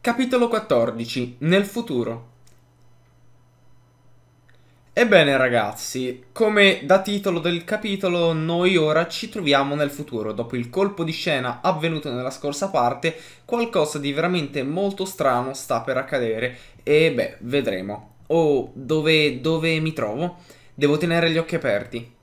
Capitolo 14 Nel futuro Ebbene ragazzi, come da titolo del capitolo, noi ora ci troviamo nel futuro. Dopo il colpo di scena avvenuto nella scorsa parte, qualcosa di veramente molto strano sta per accadere e beh, vedremo. Oh, dove, dove mi trovo? Devo tenere gli occhi aperti.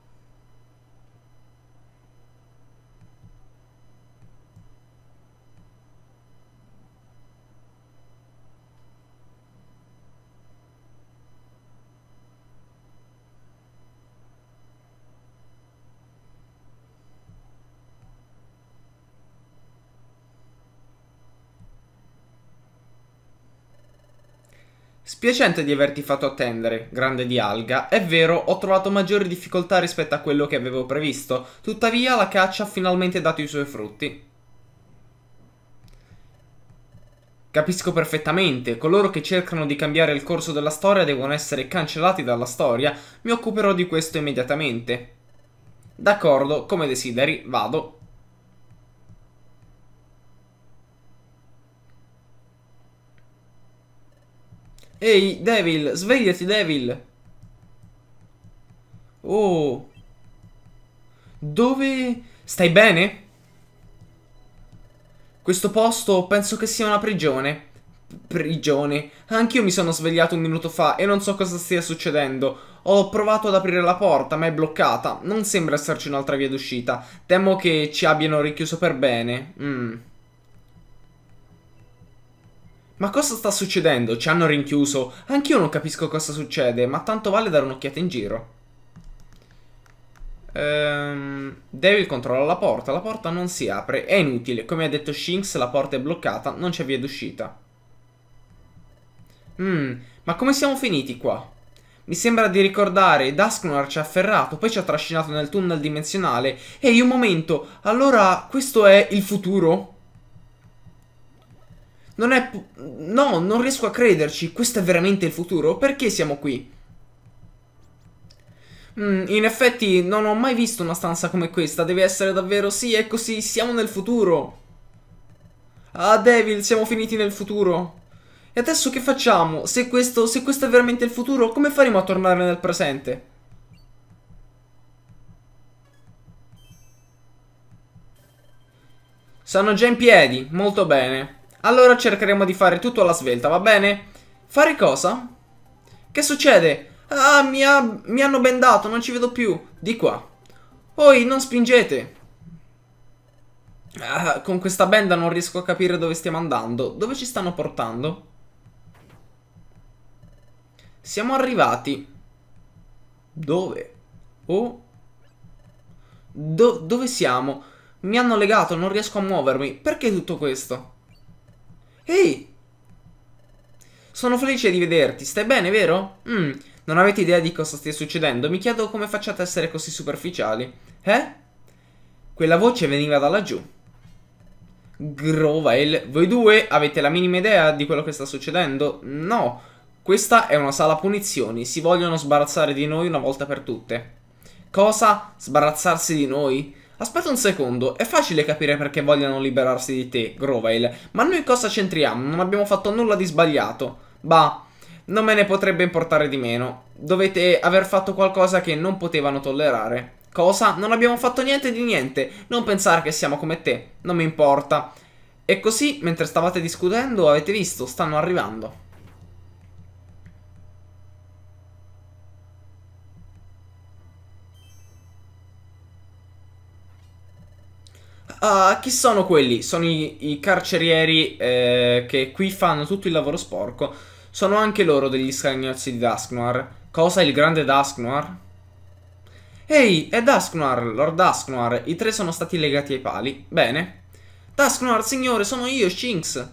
Spiacente di averti fatto attendere, grande di alga, è vero, ho trovato maggiori difficoltà rispetto a quello che avevo previsto, tuttavia la caccia ha finalmente dato i suoi frutti. Capisco perfettamente, coloro che cercano di cambiare il corso della storia devono essere cancellati dalla storia, mi occuperò di questo immediatamente. D'accordo, come desideri, vado. Ehi, Devil, svegliati, Devil. Oh. Dove... Stai bene? Questo posto penso che sia una prigione. Prigione. Anch'io mi sono svegliato un minuto fa e non so cosa stia succedendo. Ho provato ad aprire la porta, ma è bloccata. Non sembra esserci un'altra via d'uscita. Temo che ci abbiano richiuso per bene. Mmm. Ma cosa sta succedendo? Ci hanno rinchiuso. Anch'io non capisco cosa succede, ma tanto vale dare un'occhiata in giro. Ehm, Devil controlla la porta. La porta non si apre. È inutile. Come ha detto Shinx, la porta è bloccata. Non c'è via d'uscita. Mmm, ma come siamo finiti qua? Mi sembra di ricordare, Dusknoir ci ha afferrato, poi ci ha trascinato nel tunnel dimensionale. Ehi, un momento, allora questo è il futuro? Non è... No, non riesco a crederci. Questo è veramente il futuro? Perché siamo qui? Mm, in effetti non ho mai visto una stanza come questa. Deve essere davvero... Sì, è così. Ecco siamo nel futuro. Ah, Devil, siamo finiti nel futuro. E adesso che facciamo? Se questo, se questo è veramente il futuro, come faremo a tornare nel presente? Sono già in piedi, molto bene. Allora cercheremo di fare tutto alla svelta, va bene? Fare cosa? Che succede? Ah, mi, ha, mi hanno bendato, non ci vedo più. Di qua. Oi, non spingete. Ah, con questa benda non riesco a capire dove stiamo andando. Dove ci stanno portando? Siamo arrivati. Dove? Oh. Do dove siamo? Mi hanno legato, non riesco a muovermi. Perché tutto questo? Ehi! Sono felice di vederti, stai bene, vero? Mm, non avete idea di cosa stia succedendo, mi chiedo come facciate a essere così superficiali. Eh? Quella voce veniva da laggiù. Grovale, voi due avete la minima idea di quello che sta succedendo? No, questa è una sala punizioni, si vogliono sbarazzare di noi una volta per tutte. Cosa? Sbarazzarsi di noi? Aspetta un secondo, è facile capire perché vogliano liberarsi di te, Grovail, ma noi cosa c'entriamo? Non abbiamo fatto nulla di sbagliato. Bah, non me ne potrebbe importare di meno. Dovete aver fatto qualcosa che non potevano tollerare. Cosa? Non abbiamo fatto niente di niente. Non pensare che siamo come te. Non mi importa. E così, mentre stavate discutendo, avete visto, stanno arrivando. Uh, chi sono quelli? Sono i, i carcerieri eh, che qui fanno tutto il lavoro sporco. Sono anche loro degli scagnozzi di Dusknoir. Cosa? Il grande Dusknoir? Ehi, è Dusknoir, Lord Dusknoir. I tre sono stati legati ai pali. Bene. Dusknoir, signore, sono io, Shinx.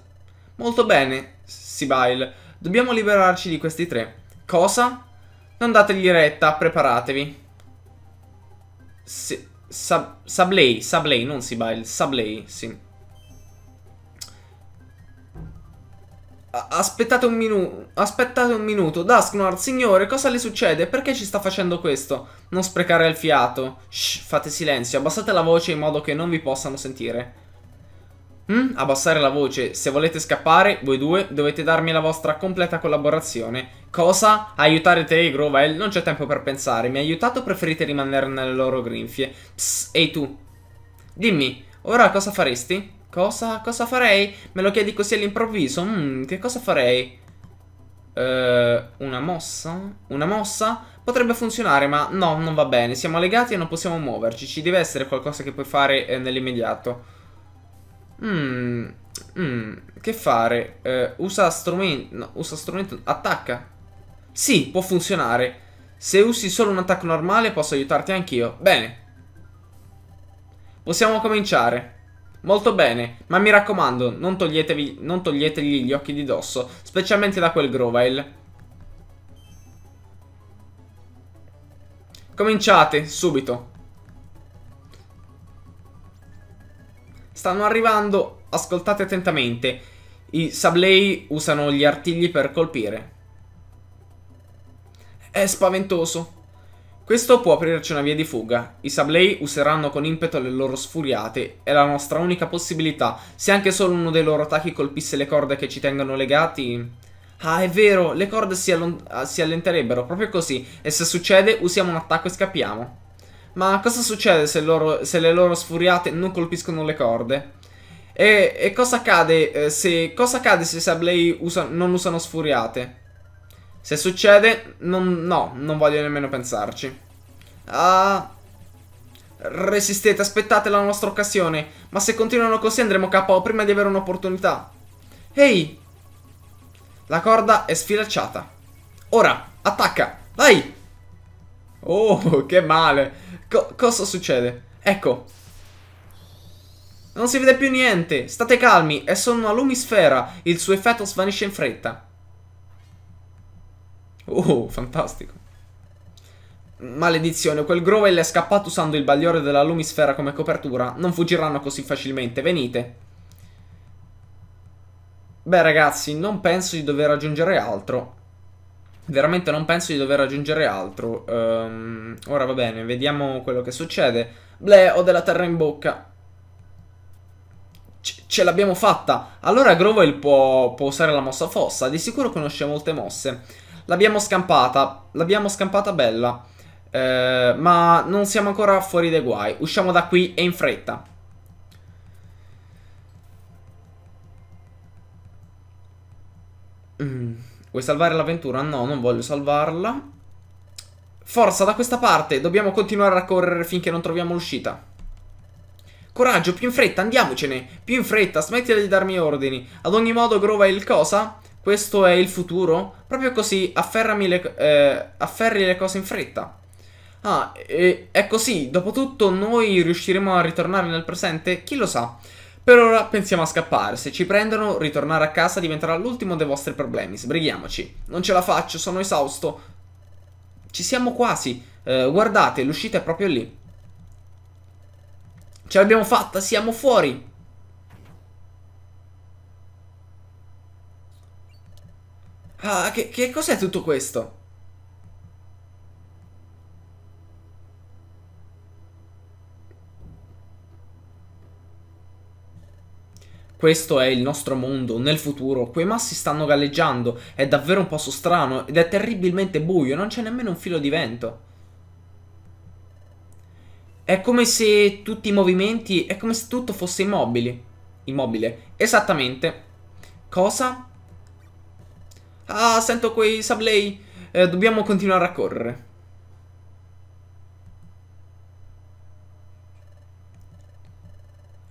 Molto bene, Sibyl. Dobbiamo liberarci di questi tre. Cosa? Non dategli retta, preparatevi. Sì. Sub, Sublay, Sublay, non Sibyl, Sublay, sì. Aspettate un minuto, aspettate un minuto, Dusknoir, signore, cosa le succede? Perché ci sta facendo questo? Non sprecare il fiato. Shh, fate silenzio, abbassate la voce in modo che non vi possano sentire. Mm? Abbassare la voce. Se volete scappare, voi due dovete darmi la vostra completa collaborazione. Cosa? Aiutare te e Grovel? Non c'è tempo per pensare. Mi hai aiutato o preferite rimanere nelle loro grinfie? Psst, ehi tu. Dimmi, ora cosa faresti? Cosa? Cosa farei? Me lo chiedi così all'improvviso? Mm, che cosa farei? Uh, una mossa? Una mossa? Potrebbe funzionare, ma no, non va bene. Siamo legati e non possiamo muoverci. Ci deve essere qualcosa che puoi fare eh, nell'immediato. Mm, mm, che fare? Eh, usa strumento. No, usa strumento. Attacca. Sì, può funzionare. Se usi solo un attacco normale posso aiutarti anch'io. Bene. Possiamo cominciare. Molto bene, ma mi raccomando, non, toglietevi, non toglietegli gli occhi di dosso, specialmente da quel Grovail. Cominciate, subito. stanno arrivando, ascoltate attentamente. I Sablei usano gli artigli per colpire. È spaventoso. Questo può aprirci una via di fuga. I Sablei useranno con impeto le loro sfuriate. È la nostra unica possibilità. Se anche solo uno dei loro attacchi colpisse le corde che ci tengono legati... Ah, è vero, le corde si, si allenterebbero, proprio così. E se succede, usiamo un attacco e scappiamo. Ma cosa succede se, loro, se le loro sfuriate non colpiscono le corde? E, e cosa accade eh, se, cosa accade se Sablei usa, non usano sfuriate? Se succede, non, no, non voglio nemmeno pensarci. Ah... Resistete, aspettate la nostra occasione. Ma se continuano così andremo KO prima di avere un'opportunità. Ehi! La corda è sfilacciata. Ora, attacca! Vai! Oh, che male! Co cosa succede? Ecco. Non si vede più niente. State calmi, è solo una lumisfera. Il suo effetto svanisce in fretta. Oh, fantastico. Maledizione, quel Grovel è scappato usando il bagliore della lumisfera come copertura. Non fuggiranno così facilmente, venite. Beh ragazzi, non penso di dover aggiungere altro. Veramente non penso di dover aggiungere altro. Um, ora va bene, vediamo quello che succede. Ble, ho della terra in bocca. C ce l'abbiamo fatta. Allora Grovel può, può usare la mossa fossa. Di sicuro conosce molte mosse. L'abbiamo scampata. L'abbiamo scampata bella. Eh, ma non siamo ancora fuori dai guai. Usciamo da qui e in fretta. Mmm. Vuoi salvare l'avventura? No, non voglio salvarla. Forza, da questa parte. Dobbiamo continuare a correre finché non troviamo l'uscita. Coraggio, più in fretta, andiamocene. Più in fretta, smettila di darmi ordini. Ad ogni modo, Grova è il cosa? Questo è il futuro? Proprio così, afferrami le, eh, afferri le cose in fretta. Ah, e, è così. Dopotutto noi riusciremo a ritornare nel presente? Chi lo sa. Per ora pensiamo a scappare, se ci prendono ritornare a casa diventerà l'ultimo dei vostri problemi, sbrighiamoci. Non ce la faccio, sono esausto. Ci siamo quasi, eh, guardate, l'uscita è proprio lì. Ce l'abbiamo fatta, siamo fuori. Ah, che, che cos'è tutto questo? Questo è il nostro mondo, nel futuro, quei massi stanno galleggiando, è davvero un posto strano ed è terribilmente buio, non c'è nemmeno un filo di vento. È come se tutti i movimenti, è come se tutto fosse immobile. Immobile, esattamente. Cosa? Ah, sento quei sablei. Eh, dobbiamo continuare a correre.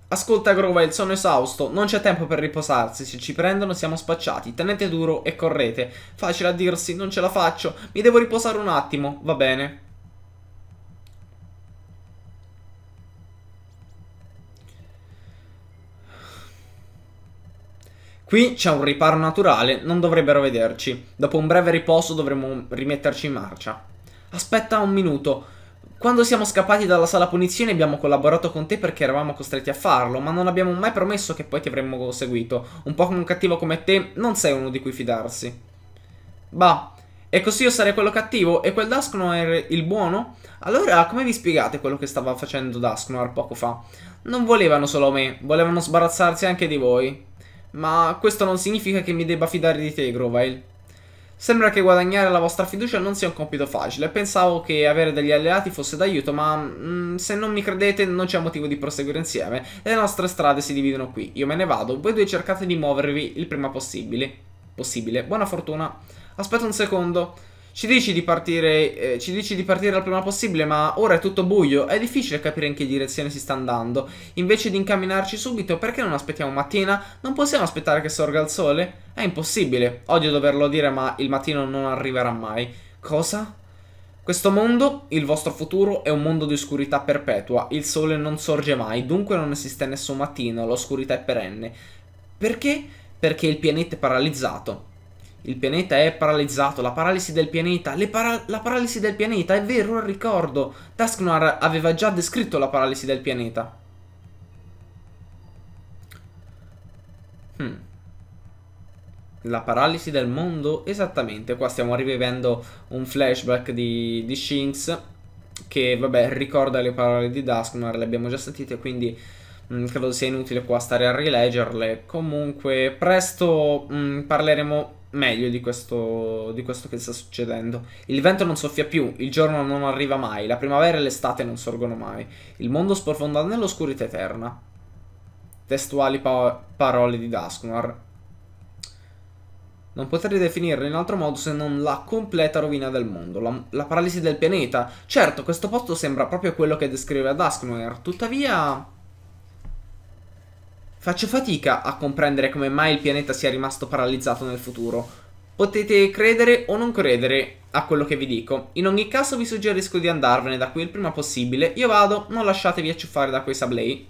Ascolta Grovel, sono esausto, non c'è tempo per riposarsi, se ci prendono siamo spacciati, tenete duro e correte. Facile a dirsi, non ce la faccio, mi devo riposare un attimo, va bene. Qui c'è un riparo naturale, non dovrebbero vederci. Dopo un breve riposo dovremo rimetterci in marcia. Aspetta un minuto, quando siamo scappati dalla sala punizione abbiamo collaborato con te perché eravamo costretti a farlo, ma non abbiamo mai promesso che poi ti avremmo seguito. Un po' un cattivo come te non sei uno di cui fidarsi. Bah, e così io sarei quello cattivo e quel Dusknoir il buono? Allora come vi spiegate quello che stava facendo Dusknoir poco fa? Non volevano solo me, volevano sbarazzarsi anche di voi. Ma questo non significa che mi debba fidare di te, Grovile. Sembra che guadagnare la vostra fiducia non sia un compito facile. Pensavo che avere degli alleati fosse d'aiuto, ma mh, mm, se non mi credete non c'è motivo di proseguire insieme. Le nostre strade si dividono qui. Io me ne vado, voi due cercate di muovervi il prima possibile. Possibile. Buona fortuna. Aspetta un secondo. Ci dici, di partire, eh, ci dici di partire al prima possibile, ma ora è tutto buio, è difficile capire in che direzione si sta andando. Invece di incamminarci subito, perché non aspettiamo mattina? Non possiamo aspettare che sorga il sole? È impossibile. Odio doverlo dire, ma il mattino non arriverà mai. Cosa? Questo mondo, il vostro futuro, è un mondo di oscurità perpetua. Il sole non sorge mai, dunque non esiste nessun mattino, l'oscurità è perenne. Perché? Perché il pianeta è paralizzato. Il pianeta è paralizzato, la paralisi del pianeta, para la paralisi del pianeta, è vero, non ricordo. Tasknoir aveva già descritto la paralisi del pianeta. Hmm. La paralisi del mondo, esattamente, qua stiamo rivivendo un flashback di, di Shinx che, vabbè, ricorda le parole di Dusknoir, le abbiamo già sentite, quindi hmm, credo sia inutile qua stare a rileggerle. Comunque, presto mh, hmm, parleremo meglio di questo, di questo che sta succedendo. Il vento non soffia più, il giorno non arriva mai, la primavera e l'estate non sorgono mai. Il mondo sprofonda nell'oscurità eterna. Testuali pa parole di Dusknoir. Non potrei definirla in altro modo se non la completa rovina del mondo, la, la paralisi del pianeta. Certo, questo posto sembra proprio quello che descrive Dusknoir, tuttavia... Faccio fatica a comprendere come mai il pianeta sia rimasto paralizzato nel futuro. Potete credere o non credere a quello che vi dico. In ogni caso vi suggerisco di andarvene da qui il prima possibile. Io vado, non lasciatevi acciuffare da quei sablei.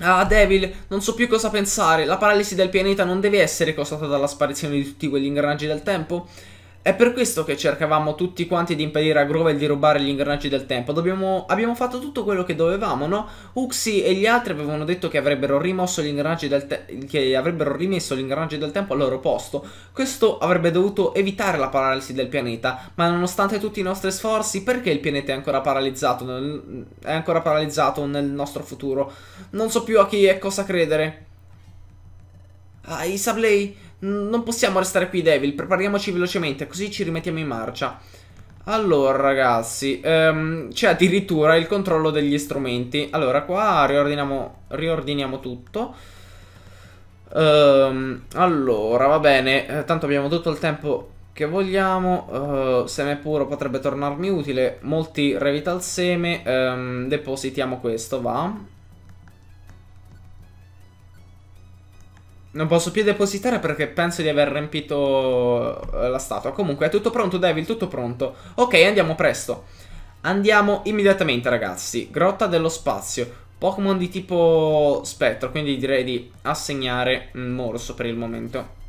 Ah, Devil, non so più cosa pensare. La paralisi del pianeta non deve essere causata dalla sparizione di tutti quegli ingranaggi del tempo? È per questo che cercavamo tutti quanti di impedire a Grovel di rubare gli ingranaggi del tempo. Dobbiamo, abbiamo fatto tutto quello che dovevamo, no? Uxie e gli altri avevano detto che avrebbero, rimosso gli ingranaggi del te- che avrebbero rimesso gli ingranaggi del tempo al loro posto. Questo avrebbe dovuto evitare la paralisi del pianeta, ma nonostante tutti i nostri sforzi, perché il pianeta è ancora paralizzato nel, è ancora paralizzato nel nostro futuro? Non so più a chi e cosa credere. Ah, Isabley, non possiamo restare qui, Devil. Prepariamoci velocemente, così ci rimettiamo in marcia. Allora, ragazzi, um, c'è addirittura il controllo degli strumenti. Allora, qua riordiniamo, riordiniamo tutto. Um, allora, va bene. Eh, tanto abbiamo tutto il tempo che vogliamo. Uh, seme puro potrebbe tornarmi utile. Molti revital seme. Um, depositiamo questo, va. Non posso più depositare perché penso di aver riempito eh, la statua. Comunque è tutto pronto, Devil, tutto pronto. Ok, andiamo presto. Andiamo immediatamente, ragazzi. Grotta dello spazio. Pokémon di tipo spettro, quindi direi di assegnare Morso per il momento.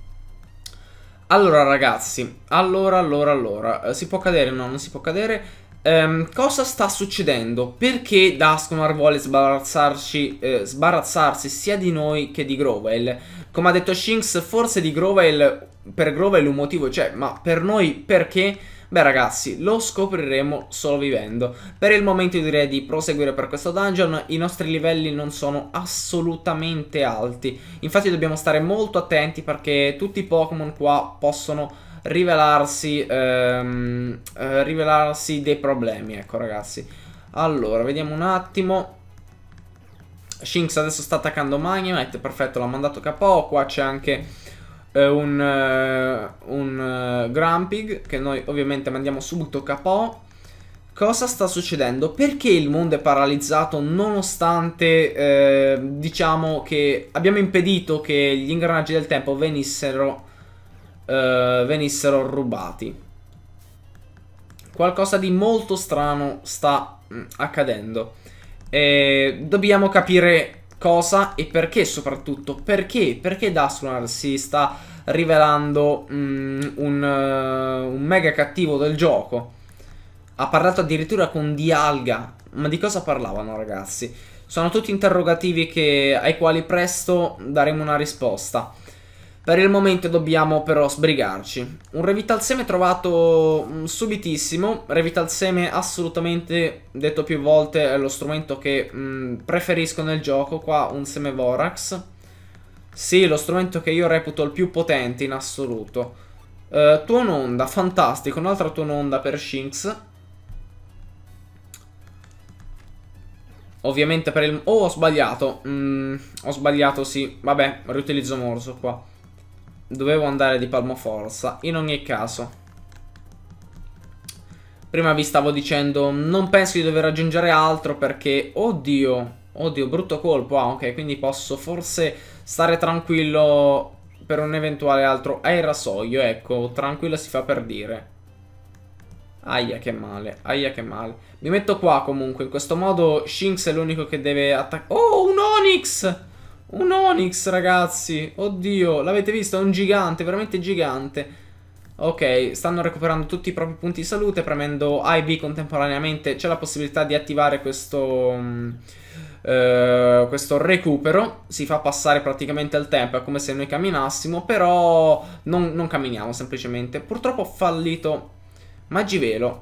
Allora, ragazzi. Allora, allora, allora. Eh, si può cadere? No, non si può cadere. Um, cosa sta succedendo? Perché Duskmar vuole sbarazzarci, eh, sbarazzarsi sia di noi che di Growell? Come ha detto Shinx, forse di Grovel, per Grovel un motivo c'è, cioè, ma per noi perché? Beh ragazzi, lo scopriremo solo vivendo. Per il momento io direi di proseguire per questo dungeon, i nostri livelli non sono assolutamente alti. Infatti dobbiamo stare molto attenti perché tutti i Pokémon qua possono rivelarsi, ehm, eh, rivelarsi dei problemi, ecco ragazzi. Allora, vediamo un attimo... Shinx adesso sta attaccando Magnemite, perfetto, l'ha mandato KO. Qua c'è anche eh, un, eh, un eh, Grampig che noi ovviamente mandiamo subito KO. Cosa sta succedendo? Perché il mondo è paralizzato nonostante eh, diciamo che abbiamo impedito che gli ingranaggi del tempo venissero, eh, venissero rubati? Qualcosa di molto strano sta mh, mm, accadendo eh, dobbiamo capire cosa e perché soprattutto. Perché? Perché Dastronar si sta rivelando mm, un, uh, un mega cattivo del gioco. Ha parlato addirittura con Dialga. Ma di cosa parlavano ragazzi? Sono tutti interrogativi che, ai quali presto daremo una risposta. Per il momento dobbiamo però sbrigarci. Un Revital Seme trovato mm, subitissimo, Revital Seme assolutamente, detto più volte, è lo strumento che mh, mm, preferisco nel gioco, qua un Seme Vorax. Sì, lo strumento che io reputo il più potente in assoluto. Uh, eh, tuononda, fantastico, un'altra tuononda per Shinx. Ovviamente per il... Oh, ho sbagliato. Mm, ho sbagliato, sì. Vabbè, riutilizzo Morso qua dovevo andare di Palmoforza. In ogni caso... Prima vi stavo dicendo, non penso di dover aggiungere altro perché, oddio, oddio, brutto colpo. Ah, ok, quindi posso forse stare tranquillo per un eventuale altro aerasoio, ecco, tranquillo si fa per dire. Aia che male, aia che male. Mi metto qua comunque, in questo modo Shinx è l'unico che deve attaccare... Oh, un Onix! Un Onix, ragazzi. Oddio, l'avete visto? È un gigante, veramente gigante. Ok, stanno recuperando tutti i propri punti di salute premendo A e B contemporaneamente. C'è la possibilità di attivare questo... Mh, mm, eh, questo recupero si fa passare praticamente il tempo, è come se noi camminassimo, però non, non camminiamo semplicemente. Purtroppo ho fallito Magivelo.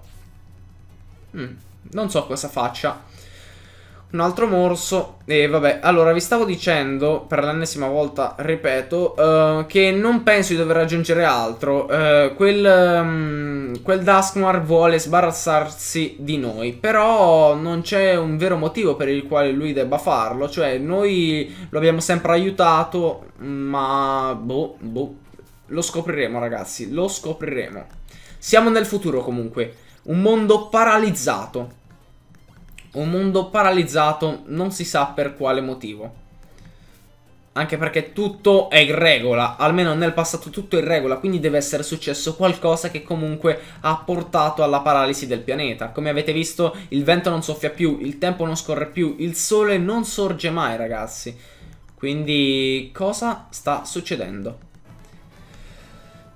Mm, non so cosa faccia. Un altro morso E vabbè Allora vi stavo dicendo Per l'ennesima volta Ripeto uh, Che non penso di dover aggiungere altro uh, Quel um, Quel Duskmar vuole sbarazzarsi di noi Però non c'è un vero motivo per il quale lui debba farlo Cioè noi lo abbiamo sempre aiutato Ma Boh Boh Lo scopriremo ragazzi Lo scopriremo Siamo nel futuro comunque Un mondo paralizzato un mondo paralizzato non si sa per quale motivo. Anche perché tutto è in regola, almeno nel passato tutto è in regola, quindi deve essere successo qualcosa che comunque ha portato alla paralisi del pianeta. Come avete visto il vento non soffia più, il tempo non scorre più, il sole non sorge mai ragazzi. Quindi cosa sta succedendo?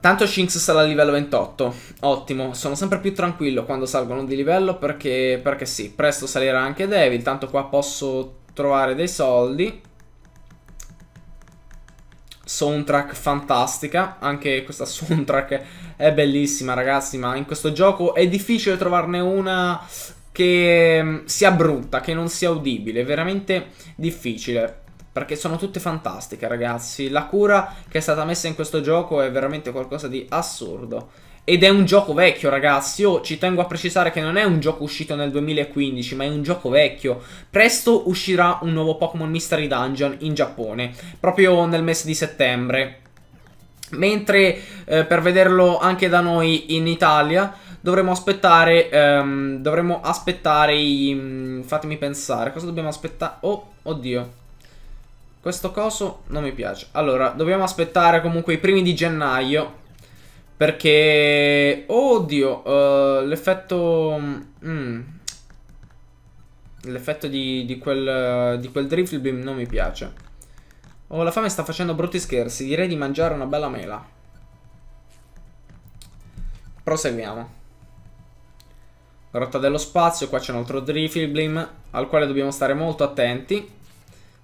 Tanto Shinx sarà a livello 28, ottimo, sono sempre più tranquillo quando salgono di livello perché, perché sì, presto salirà anche Devil, tanto qua posso trovare dei soldi. Soundtrack fantastica, anche questa soundtrack è bellissima ragazzi, ma in questo gioco è difficile trovarne una che mm, sia brutta, che non sia udibile, è veramente difficile perché sono tutte fantastiche ragazzi. La cura che è stata messa in questo gioco è veramente qualcosa di assurdo. Ed è un gioco vecchio ragazzi, io ci tengo a precisare che non è un gioco uscito nel 2015, ma è un gioco vecchio. Presto uscirà un nuovo Pokémon Mystery Dungeon in Giappone, proprio nel mese di settembre. Mentre eh, per vederlo anche da noi in Italia dovremmo aspettare, um, ehm, dovremmo aspettare i... Mm, fatemi pensare, cosa dobbiamo aspettare? Oh, oddio. Questo coso non mi piace. Allora, dobbiamo aspettare comunque i primi di gennaio. Perché... Oddio, uh, l'effetto... Mm, l'effetto di, di, quel, di quel drift beam non mi piace. Oh, la fame sta facendo brutti scherzi. Direi di mangiare una bella mela. Proseguiamo. Rotta dello spazio, qua c'è un altro drift beam al quale dobbiamo stare molto attenti.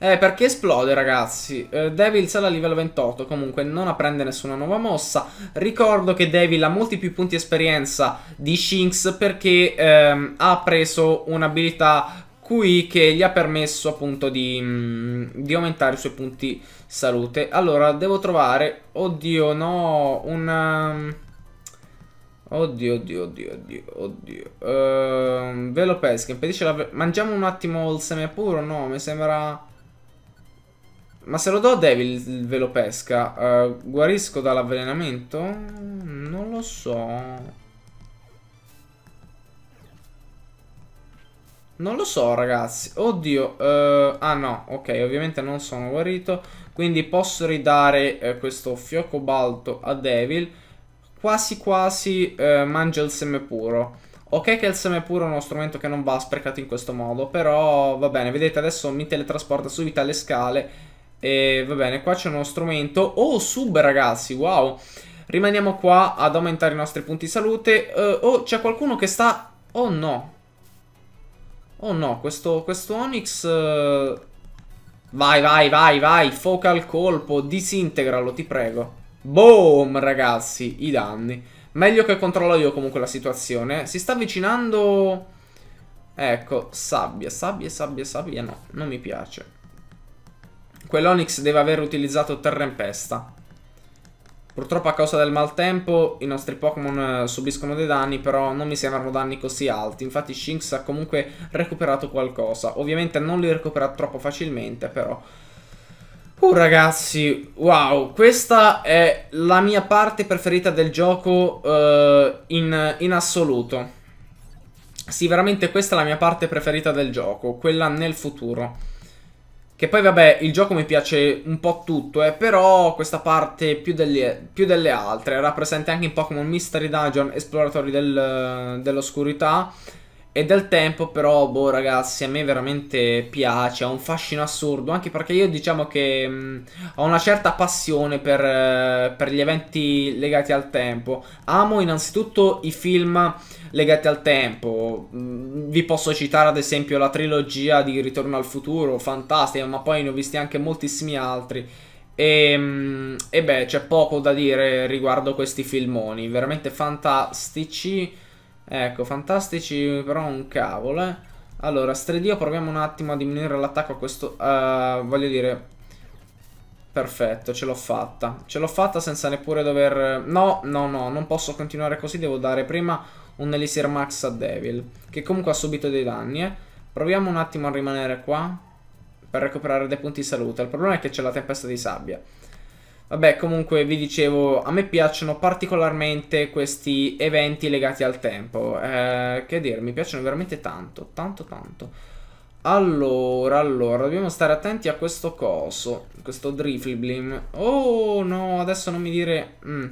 Eh, perché esplode, ragazzi. Eh, Devil sale a livello 28, comunque non apprende nessuna nuova mossa. Ricordo che Devil ha molti più punti esperienza di Shinx perché ehm, ha preso un'abilità qui che gli ha permesso appunto di, mh, di aumentare i suoi punti salute. Allora, devo trovare... Oddio, no, un... Oddio, oddio, oddio, oddio, oddio. Uh, velo pesca, impedisce la... Mangiamo un attimo il seme puro? No, mi sembra... Ma se lo do a Devil ve lo pesca. Uh, guarisco dall'avvelenamento? Non lo so. Non lo so ragazzi Oddio uh, Ah no ok ovviamente non sono guarito Quindi posso ridare uh, questo fiocco balto a Devil Quasi quasi uh, mangia il seme puro Ok che il seme puro è uno strumento che non va sprecato in questo modo Però va bene vedete adesso mi teletrasporta subito alle scale e va bene, qua c'è uno strumento. Oh, sub ragazzi, wow. Rimaniamo qua ad aumentare i nostri punti salute. Uh, oh, c'è qualcuno che sta... Oh no. Oh no, questo, questo Onyx... Uh... Vai, vai, vai, vai. Focal colpo. Disintegralo, ti prego. Boom, ragazzi. I danni. Meglio che controllo io comunque la situazione. Si sta avvicinando... Ecco, sabbia, sabbia, sabbia, sabbia. No, non mi piace. Quell'Onix deve aver utilizzato Terrempesta. Purtroppo a causa del maltempo i nostri Pokémon eh, subiscono dei danni, però non mi sembrano danni così alti. Infatti Shinx ha comunque recuperato qualcosa. Ovviamente non li recupera troppo facilmente, però... Uh ragazzi, wow, questa è la mia parte preferita del gioco uh, in, in assoluto. Sì, veramente questa è la mia parte preferita del gioco, quella nel futuro. Che poi vabbè, il gioco mi piace un po' tutto, eh, però questa parte più delle, più delle altre era presente anche in Pokémon Mystery Dungeon, Esploratori del, dell'Oscurità e del tempo però, boh ragazzi, a me veramente piace, ha un fascino assurdo, anche perché io diciamo che mh, mm, ho una certa passione per, eh, per, gli eventi legati al tempo. Amo innanzitutto i film legati al tempo, mm, vi posso citare ad esempio la trilogia di Ritorno al futuro, fantastica, ma poi ne ho visti anche moltissimi altri. E, mm, e beh, c'è poco da dire riguardo questi filmoni, veramente fantastici Ecco, fantastici però un cavolo, eh. Allora, Stredio proviamo un attimo a diminuire l'attacco a questo... Uh, voglio dire... Perfetto, ce l'ho fatta. Ce l'ho fatta senza neppure dover... No, no, no, non posso continuare così. Devo dare prima un Elixir Max a Devil. Che comunque ha subito dei danni, eh. Proviamo un attimo a rimanere qua. Per recuperare dei punti salute. Il problema è che c'è la tempesta di sabbia. Vabbè, comunque vi dicevo, a me piacciono particolarmente questi eventi legati al tempo. Eh, che dire, mi piacciono veramente tanto, tanto, tanto. Allora, allora, dobbiamo stare attenti a questo coso, questo Drifliblim. Oh no, adesso non mi dire... Mm.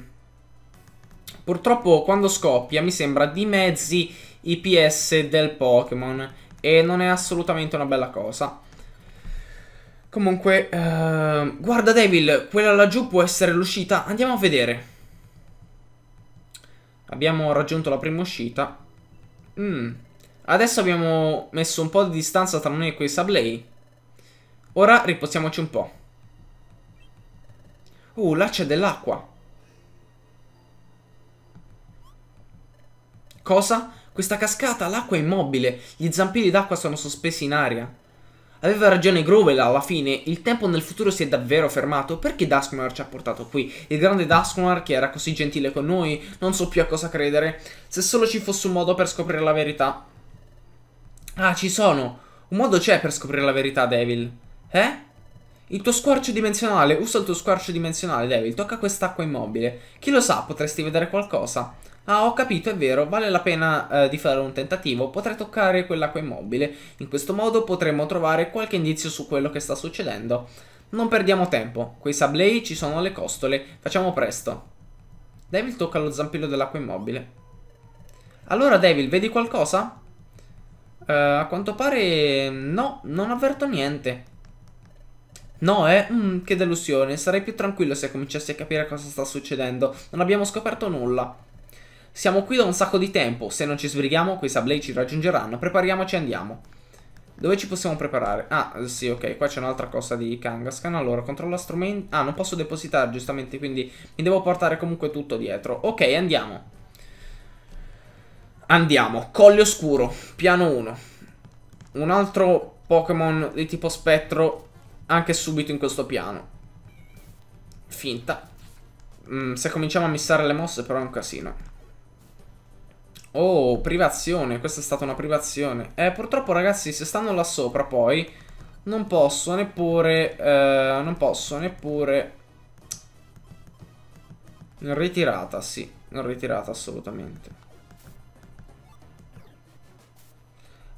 Purtroppo quando scoppia mi sembra di mezzi IPS del Pokémon e non è assolutamente una bella cosa. Comunque, uh, guarda Devil, quella laggiù può essere l'uscita. Andiamo a vedere. Abbiamo raggiunto la prima uscita. Mm. Adesso abbiamo messo un po' di distanza tra noi e quei sablei. Ora riposiamoci un po'. Uh, là c'è dell'acqua. Cosa? Questa cascata, l'acqua è immobile. Gli zampini d'acqua sono sospesi in aria. Aveva ragione Grovel alla fine, il tempo nel futuro si è davvero fermato, perché Dusknoir ci ha portato qui? Il grande Dusknoir che era così gentile con noi, non so più a cosa credere. Se solo ci fosse un modo per scoprire la verità. Ah, ci sono! Un modo c'è per scoprire la verità, Devil. Eh? Il tuo squarcio dimensionale, usa il tuo squarcio dimensionale, Devil, tocca quest'acqua immobile. Chi lo sa, potresti vedere qualcosa. Ah, ho capito, è vero, vale la pena eh, di fare un tentativo. Potrei toccare quell'acqua immobile. In questo modo potremo trovare qualche indizio su quello che sta succedendo. Non perdiamo tempo. Quei sablei ci sono alle costole. Facciamo presto. Devil tocca lo zampillo dell'acqua immobile. Allora, Devil, vedi qualcosa? Uh, a quanto pare... No, non avverto niente. No, eh? Mm, che delusione. Sarei più tranquillo se cominciassi a capire cosa sta succedendo. Non abbiamo scoperto nulla. Siamo qui da un sacco di tempo. Se non ci sbrighiamo, quei sablei ci raggiungeranno. Prepariamoci e andiamo. Dove ci possiamo preparare? Ah, sì, ok, qua c'è un'altra cosa di Kangaskhan. Allora, controlla strumenti... Ah, non posso depositare, giustamente, quindi mi devo portare comunque tutto dietro. Ok, andiamo. Andiamo. Colle oscuro, piano 1. Un altro Pokémon di tipo spettro, anche subito in questo piano. Finta. Mm, se cominciamo a missare le mosse, però è un casino. Oh, privazione, questa è stata una privazione. Eh, purtroppo ragazzi, se stanno là sopra poi, non posso neppure, eh, non posso neppure... ritirata, sì, Non ritirata assolutamente.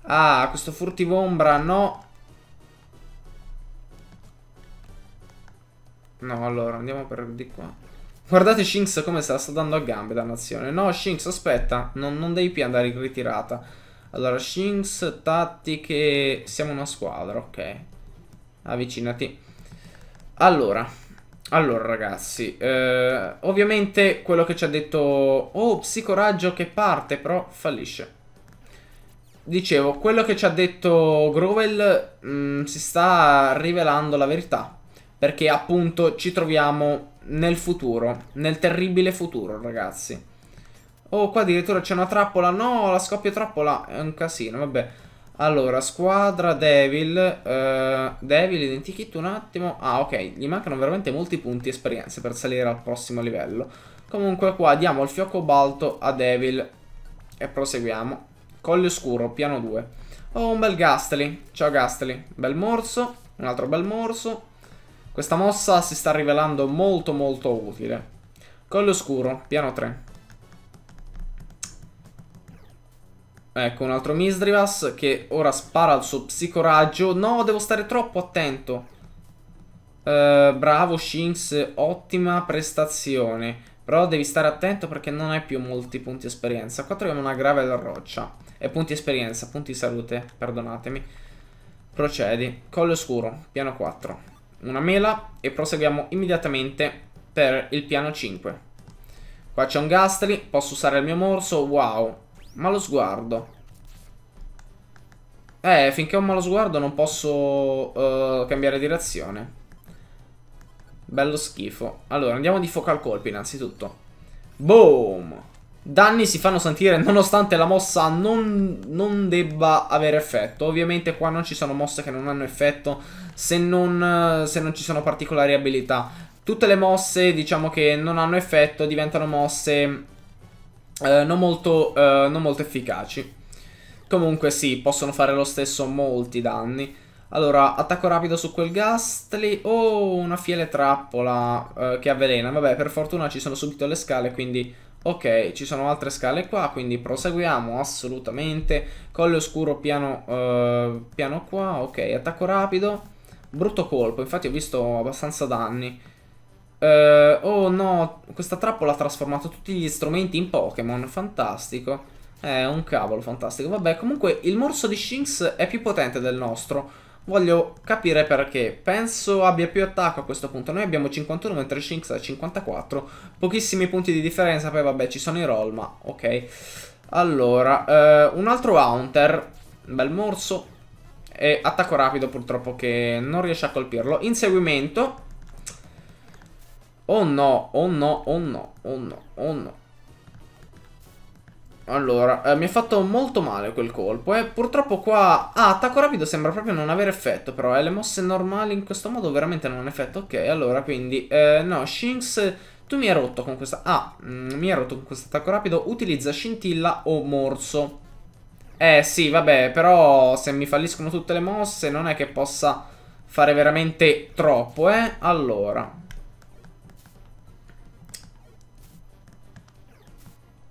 Ah, questo furtivo ombra, no. No, allora, andiamo per di qua. Guardate Shinx come se la sta dando a gambe, dannazione. No, Shinx, aspetta, non, non devi più andare in ritirata. Allora, Shinx, tattiche... Siamo una squadra, ok. Avvicinati. Allora, allora ragazzi, eh, ovviamente quello che ci ha detto... Oh, psicoraggio che parte, però fallisce. Dicevo, quello che ci ha detto Grovel mm, si sta rivelando la verità. Perché appunto ci troviamo nel futuro, nel terribile futuro, ragazzi. Oh, qua addirittura c'è una trappola. No, la scoppia trappola è un casino, vabbè. Allora, squadra Devil. Uh, Devil, identikit un attimo. Ah, ok, gli mancano veramente molti punti esperienza per salire al prossimo livello. Comunque qua diamo il fiocco balto a Devil e proseguiamo. Colle oscuro, piano 2. Oh, un bel Gastly. Ciao Gastly. Bel morso, un altro bel morso. Questa mossa si sta rivelando molto molto utile. Collo oscuro, piano 3. Ecco, un altro Misdrivas che ora spara al suo psicoraggio. No, devo stare troppo attento. Uh, bravo Shinx, ottima prestazione. Però devi stare attento perché non hai più molti punti esperienza. Qua troviamo una grave da roccia. E punti esperienza, punti salute, perdonatemi. Procedi. Collo oscuro, piano 4 una mela e proseguiamo immediatamente per il piano 5. Qua c'è un gastri, posso usare il mio morso, wow, ma lo sguardo. Eh, finché ho un malo sguardo non posso uh, cambiare direzione. Bello schifo. Allora, andiamo di focal colpi innanzitutto. Boom! Danni si fanno sentire nonostante la mossa non, non debba avere effetto. Ovviamente qua non ci sono mosse che non hanno effetto se non, se non ci sono particolari abilità. Tutte le mosse, diciamo che non hanno effetto, diventano mosse eh, non, molto, eh, non molto efficaci. Comunque sì, possono fare lo stesso molti danni. Allora, attacco rapido su quel Ghastly. Oh, una fiele trappola eh, che avvelena. Vabbè, per fortuna ci sono subito le scale, quindi... Ok, ci sono altre scale qua, quindi proseguiamo assolutamente. Colle oscuro piano, eh, piano qua. Ok, attacco rapido. Brutto colpo, infatti ho visto abbastanza danni. Uh, oh no, questa trappola ha trasformato tutti gli strumenti in Pokémon, fantastico. È eh, un cavolo, fantastico. Vabbè, comunque il morso di Shinx è più potente del nostro. Voglio capire perché. Penso abbia più attacco a questo punto. Noi abbiamo 51 mentre Shinx ha 54. Pochissimi punti di differenza. Poi vabbè ci sono i roll ma ok. Allora, eh, un altro Haunter. Bel morso e attacco rapido purtroppo che non riesce a colpirlo. Inseguimento. Oh no, oh no, oh no, oh no, oh no. Allora, eh, mi ha fatto molto male quel colpo, eh. Purtroppo qua... Ah, attacco rapido sembra proprio non avere effetto, però, eh. Le mosse normali in questo modo veramente non hanno effetto. Ok, allora, quindi... Eh, no, Shinx... Tu mi hai rotto con questa... Ah, mh, mm, mi hai rotto con questo attacco rapido. Utilizza scintilla o morso. Eh sì, vabbè, però se mi falliscono tutte le mosse non è che possa fare veramente troppo, eh? Allora.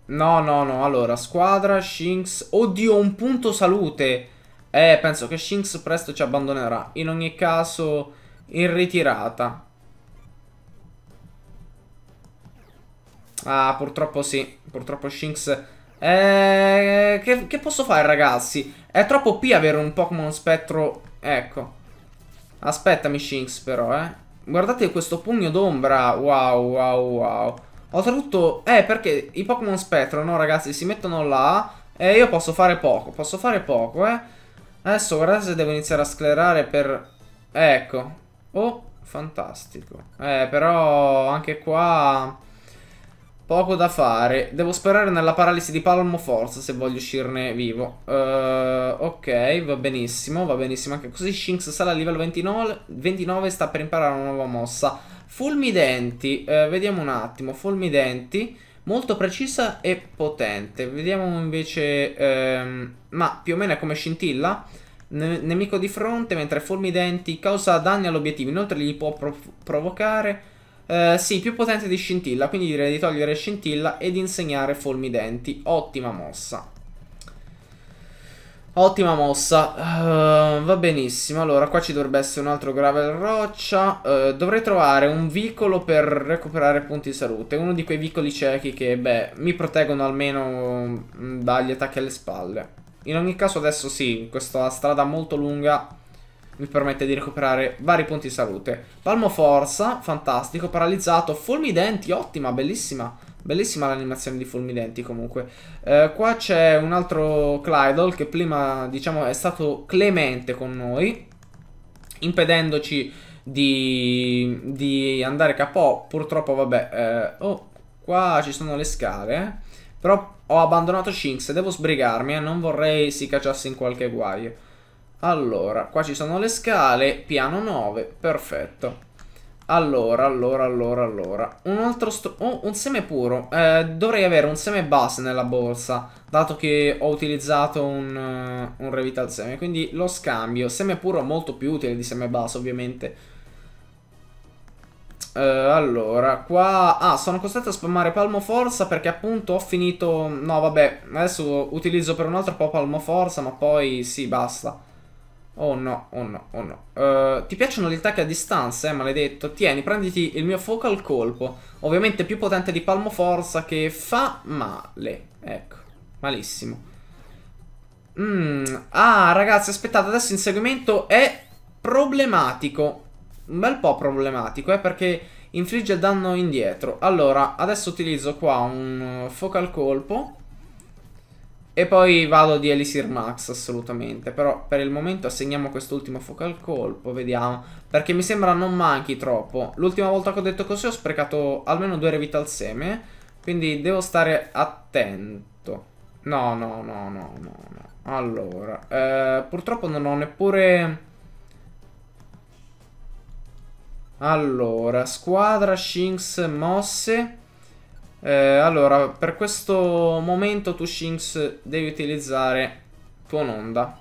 No, no, no, allora, squadra, Shinx... Oddio, un punto salute! Eh, penso che Shinx presto ci abbandonerà. In ogni caso, in ritirata. Ah, purtroppo sì. Purtroppo Shinx eh, che, che, posso fare ragazzi? È troppo P avere un Pokémon spettro Ecco Aspettami Shinx però eh Guardate questo pugno d'ombra Wow wow wow Oltretutto Eh perché i Pokémon spettro no ragazzi si mettono là E io posso fare poco Posso fare poco eh Adesso guardate se devo iniziare a sclerare per Ecco Oh fantastico Eh però anche qua Poco da fare. Devo sperare nella paralisi di palmo forza se voglio uscirne vivo. Uh, ok, va benissimo, va benissimo anche così. Shinx sale a livello 29, 29 sta per imparare una nuova mossa. Fulmidenti, uh, eh, vediamo un attimo. Fulmidenti, molto precisa e potente. Vediamo invece... Um, ma più o meno è come scintilla. Ne nemico di fronte, mentre fulmidenti causa danni all'obiettivo. Inoltre gli può prov provocare eh, sì, più potente di scintilla, quindi direi di togliere scintilla ed insegnare folmidenti. Ottima mossa. Ottima mossa. Uh, va benissimo. Allora, qua ci dovrebbe essere un altro gravel roccia. Uh, dovrei trovare un vicolo per recuperare punti di salute. Uno di quei vicoli ciechi che, beh, mi proteggono almeno mm, dagli attacchi alle spalle. In ogni caso adesso sì, questa strada molto lunga vi permette di recuperare vari punti salute. Palmo forza, fantastico, paralizzato, fulmidenti, ottima, bellissima. Bellissima l'animazione di fulmidenti comunque. Eh, qua c'è un altro Clydol che prima diciamo è stato clemente con noi, impedendoci di, di andare capo. Purtroppo vabbè, eh, oh, qua ci sono le scale, però ho abbandonato Shinx, devo sbrigarmi e eh, non vorrei si cacciasse in qualche guaio. Allora, qua ci sono le scale, piano 9, perfetto. Allora, allora, allora, allora. Un altro... Oh, un seme puro. Eh, dovrei avere un seme base nella borsa, dato che ho utilizzato un, uh, un revital seme. Quindi lo scambio. Seme puro è molto più utile di seme base, ovviamente. Eh, allora, qua... Ah, sono costretto a spammare palmo forza perché appunto ho finito... No, vabbè, adesso utilizzo per un altro po' palmo forza, ma poi sì, basta. Oh no, oh no, oh no. Uh, ti piacciono gli attacchi a distanza, eh, maledetto. Tieni, prenditi il mio focal colpo. Ovviamente più potente di palmo forza che fa male. Ecco, malissimo. Mm. Ah, ragazzi, aspettate, adesso inseguimento è problematico. Un bel po' problematico, eh, perché infligge danno indietro. Allora, adesso utilizzo qua un focal colpo. E poi vado di Elisir Max assolutamente Però per il momento assegniamo quest'ultimo focal colpo Vediamo Perché mi sembra non manchi troppo L'ultima volta che ho detto così ho sprecato almeno due revita al seme Quindi devo stare attento No no no no no, no. Allora eh, Purtroppo non ho neppure Allora Squadra, Shinx, Mosse eh, allora, per questo momento tu Shinx devi utilizzare tua onda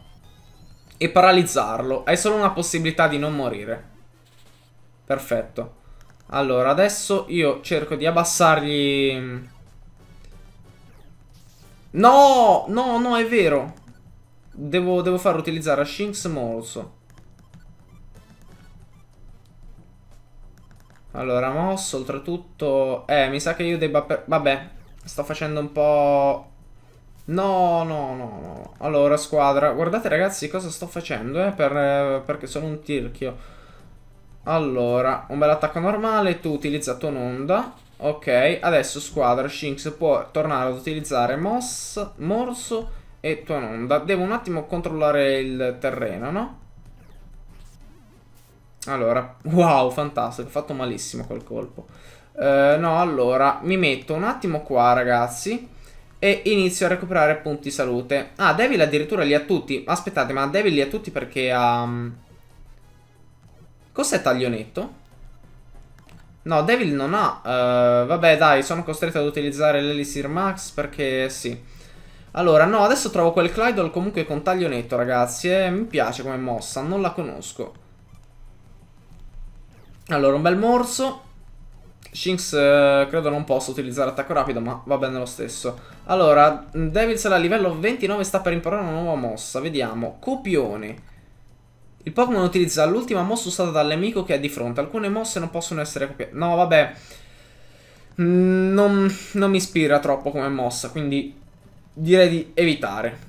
e paralizzarlo. Hai solo una possibilità di non morire. Perfetto. Allora, adesso io cerco di abbassargli... No! No, no, è vero. Devo, devo far utilizzare a Shinx Morso. Allora, mosso, oltretutto... Eh, mi sa che io debba... Per... Vabbè, sto facendo un po'... No, no, no, no. Allora, squadra, guardate ragazzi cosa sto facendo, eh, per, perché sono un tirchio. Allora, un bel attacco normale, tu utilizza tua onda. Ok, adesso squadra, Shinx può tornare ad utilizzare moss, morso e tua onda. Devo un attimo controllare il terreno, no? Allora, wow, fantastico, ho fatto malissimo quel colpo. Uh, no, allora, mi metto un attimo qua, ragazzi, e inizio a recuperare punti salute. Ah, Devil addirittura li ha tutti. Aspettate, ma Devil li ha tutti perché ha... Um... Cos'è taglionetto? No, Devil non ha... Uh, vabbè, dai, sono costretto ad utilizzare l'Elysir Max perché sì. Allora, no, adesso trovo quel Clydol comunque con taglionetto, ragazzi, e eh, mi piace come mossa, non la conosco. Allora, un bel morso. Shinx eh, credo non possa utilizzare attacco rapido, ma va bene lo stesso. Allora, Devils a livello 29 sta per imparare una nuova mossa. Vediamo. Copione. Il Pokémon utilizza l'ultima mossa usata dal nemico che è di fronte. Alcune mosse non possono essere copiate. No, vabbè. Mm, non, non mi ispira troppo come mossa, quindi direi di evitare.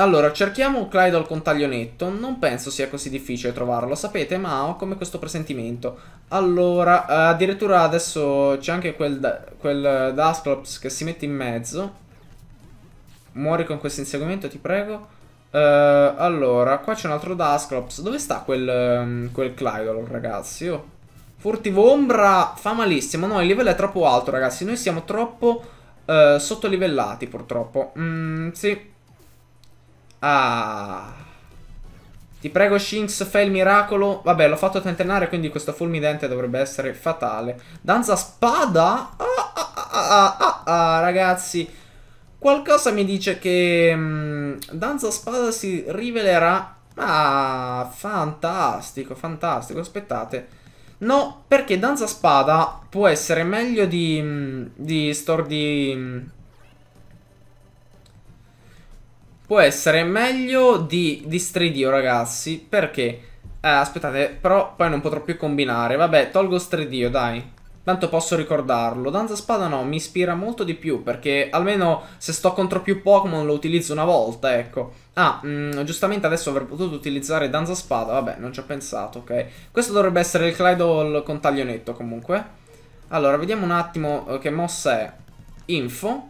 Allora, cerchiamo un Clyde al contaglio netto. Non penso sia così difficile trovarlo, sapete, ma ho come questo presentimento. Allora, eh, addirittura adesso c'è anche quel, quel eh, Dasclops che si mette in mezzo. Muori con questo inseguimento, ti prego. Uh, allora, qua c'è un altro Dasclops. Dove sta quel, um, quel Clydol, ragazzi? Oh. Furtivo Ombra fa malissimo. No, il livello è troppo alto, ragazzi. Noi siamo troppo uh, sottolivellati, purtroppo. Mm, sì. Ah. Ti prego, Shinx, fai il miracolo. Vabbè, l'ho fatto tentennare, quindi questo fulmidente dovrebbe essere fatale. Danza spada? Ah ah, ah, ah, ah, ah ah, ah, ragazzi. Qualcosa mi dice che mh, mm, Danza spada si rivelerà... Ah, fantastico, fantastico. Aspettate. No, perché Danza spada può essere meglio di... Mh, mm, di store di... Mh, mm, può essere meglio di Distridio, ragazzi, perché... Eh, aspettate, però poi non potrò più combinare. Vabbè, tolgo Stridio, dai. Tanto posso ricordarlo. Danza Spada no, mi ispira molto di più, perché almeno se sto contro più Pokémon lo utilizzo una volta, ecco. Ah, mh, mm, giustamente adesso avrei potuto utilizzare Danza Spada, vabbè, non ci ho pensato, ok. Questo dovrebbe essere il Clydol con taglionetto, comunque. Allora, vediamo un attimo eh, che mossa è. Info.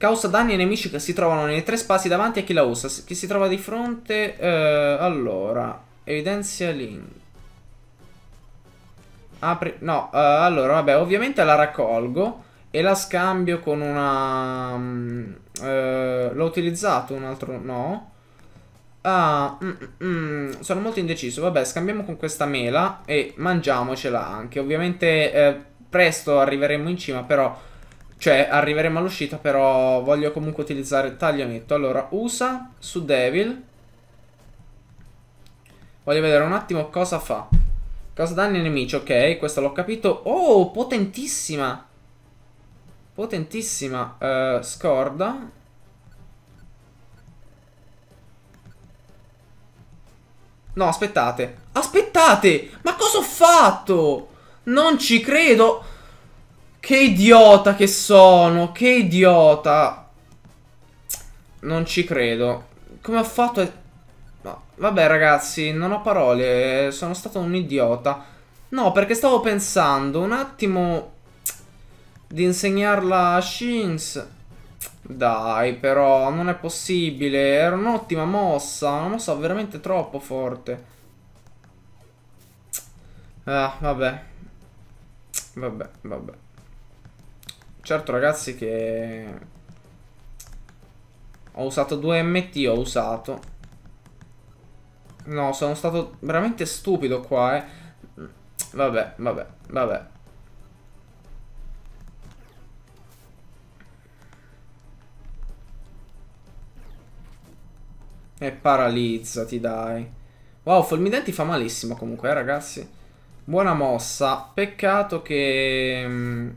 Causa danni ai nemici che si trovano nei tre spazi davanti a chi la usa. Chi si trova di fronte... Eh, allora... Evidenzia link. Apri... No, eh, allora, vabbè, ovviamente la raccolgo e la scambio con una... Mh, mm, eh, l'ho utilizzato un altro... No. Ah, mm, mm, mm, sono molto indeciso. Vabbè, scambiamo con questa mela e mangiamocela anche. Ovviamente eh, presto arriveremo in cima, però... Cioè, arriveremo all'uscita, però voglio comunque utilizzare il taglionetto. Allora, usa su Devil. Voglio vedere un attimo cosa fa. Cosa danno ai nemici? Ok, questo l'ho capito. Oh, potentissima! Potentissima uh, scorda. No, aspettate. Aspettate! Ma cosa ho fatto? Non ci credo! Che idiota che sono, che idiota. Non ci credo. Come ho fatto... A... No. Vabbè ragazzi, non ho parole, sono stato un idiota. No, perché stavo pensando un attimo di insegnarla a Shins. Dai, però, non è possibile. Era un'ottima mossa, una mossa veramente troppo forte. Ah, vabbè. Vabbè, vabbè. Certo ragazzi che... Ho usato 2 MT, ho usato... No, sono stato veramente stupido qua, eh. Vabbè, vabbè, vabbè. E paralizzati, dai. Wow, Fulminenti fa malissimo comunque, eh, ragazzi. Buona mossa. Peccato che... Mm,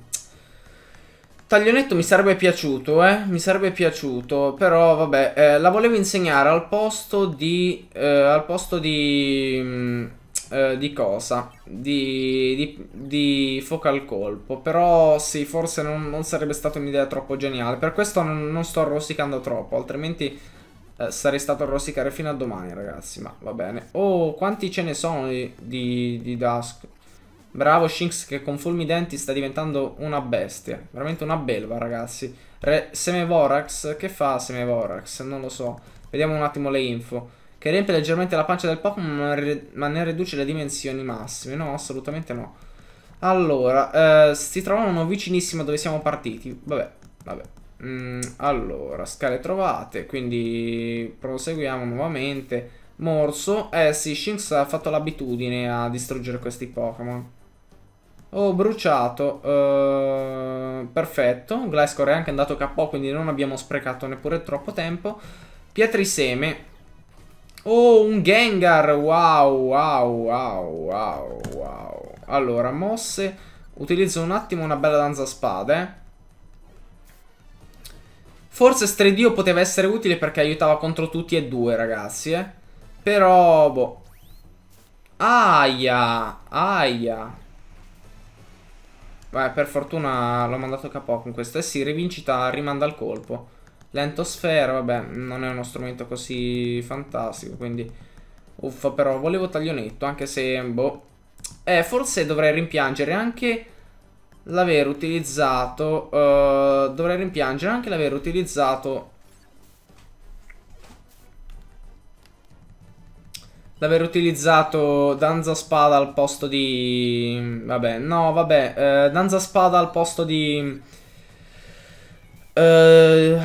Taglionetto mi sarebbe piaciuto, eh? Mi sarebbe piaciuto, però vabbè, eh, la volevo insegnare al posto di... Eh, al posto di... Mh, mm, eh, di cosa? Di, di, di foca colpo. Però sì, forse non, non sarebbe stata un'idea troppo geniale. Per questo non, non sto rossicando troppo, altrimenti eh, sarei stato a rossicare fino a domani, ragazzi. Ma va bene. Oh, quanti ce ne sono di, di, di Dusk? Bravo Shinx che con fulmi denti sta diventando una bestia. Veramente una belva, ragazzi. Re Semevorax, che fa Semevorax? Non lo so. Vediamo un attimo le info. Che riempie leggermente la pancia del Pokémon ma ne riduce le dimensioni massime. No, assolutamente no. Allora, eh, si trovano vicinissimo dove siamo partiti. Vabbè, vabbè. Mm, allora, scale trovate, quindi proseguiamo nuovamente. Morso, eh sì, Shinx ha fatto l'abitudine a distruggere questi Pokémon. Ho oh, bruciato. Uh, perfetto. Glascore è anche andato KO, quindi non abbiamo sprecato neppure troppo tempo. Pietriseme. Oh, un Gengar. Wow, wow, wow, wow, wow. Allora, mosse. Utilizzo un attimo una bella danza spada, Forse Stredio poteva essere utile perché aiutava contro tutti e due, ragazzi, eh. Però, boh. Aia, aia. Beh, per fortuna l'ho mandato capo con questo. eh sì, rivincita rimanda il colpo. Lentosfera, vabbè, non è uno strumento così fantastico, quindi... Uffa, però, volevo taglionetto, anche se... Boh. Eh, forse dovrei rimpiangere anche l'aver utilizzato... Uh, dovrei rimpiangere anche l'aver utilizzato L'aver utilizzato Danza Spada al posto di... Vabbè, no, vabbè. Eh, Danza Spada al posto di... Eh,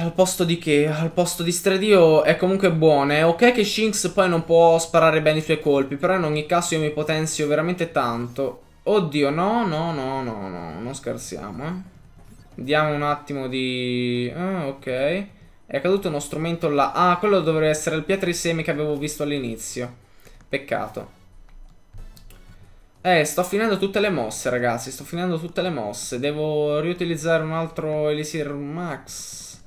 al posto di che? Al posto di Stradio è comunque buona. È ok che Shinx poi non può sparare bene i suoi colpi, però in ogni caso io mi potenzio veramente tanto. Oddio, no, no, no, no, no, non scherziamo, eh. Diamo un attimo di... Ah, ok. È caduto uno strumento là. Ah, quello dovrebbe essere il piatrisemi che avevo visto all'inizio. Peccato. Eh, sto finendo tutte le mosse, ragazzi. Sto finendo tutte le mosse. Devo riutilizzare un altro Elisir Max.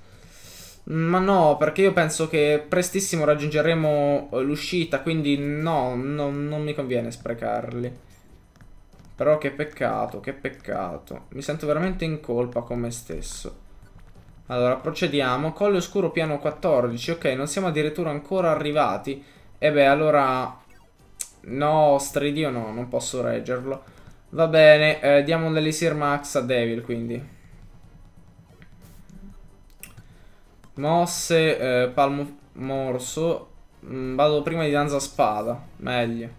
Ma no, perché io penso che prestissimo raggiungeremo l'uscita, quindi no, no, non mi conviene sprecarli. Però che peccato, che peccato. Mi sento veramente in colpa con me stesso. Allora, procediamo. Colle oscuro piano 14. Ok, non siamo addirittura ancora arrivati. E beh, allora No, Stridio no, non posso reggerlo. Va bene, eh, diamo un Elisir Max a Devil, quindi. Mosse, eh, palmo morso. Mm, vado prima di danza spada, meglio.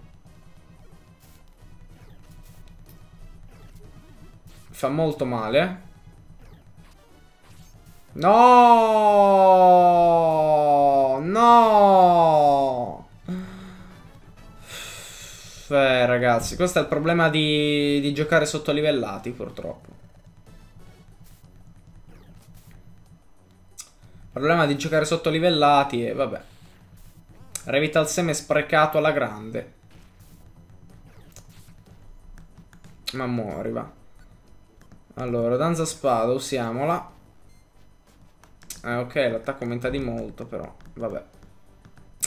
Fa molto male. No! No! Eh, ragazzi, questo è il problema di, di giocare sottolivellati, purtroppo. Problema di giocare sottolivellati e vabbè. Revital Seme sprecato alla grande. Ma muori, va. Allora, danza spada, usiamola. Eh, ok, l'attacco aumenta di molto, però. Vabbè.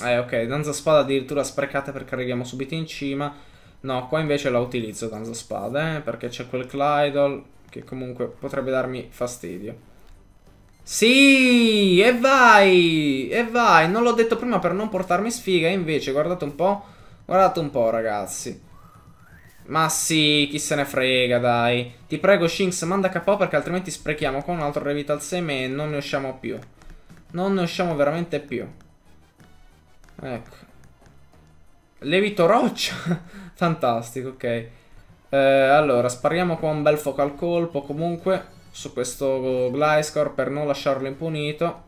Eh, ok, danza spada addirittura sprecata perché arriviamo subito in cima. No, qua invece la utilizzo danza spada, eh, perché c'è quel Clydol che comunque potrebbe darmi fastidio. Sì, e vai, e vai. Non l'ho detto prima per non portarmi sfiga, invece, guardate un po', guardate un po', ragazzi. Ma sì, chi se ne frega, dai. Ti prego, Shinx, manda capo perché altrimenti sprechiamo con un altro Revital Seme e non ne usciamo più. Non ne usciamo veramente più. Ecco. Levito roccia. Fantastico, ok. Eh, allora, spariamo qua un bel focal colpo comunque su questo Gliscor per non lasciarlo impunito.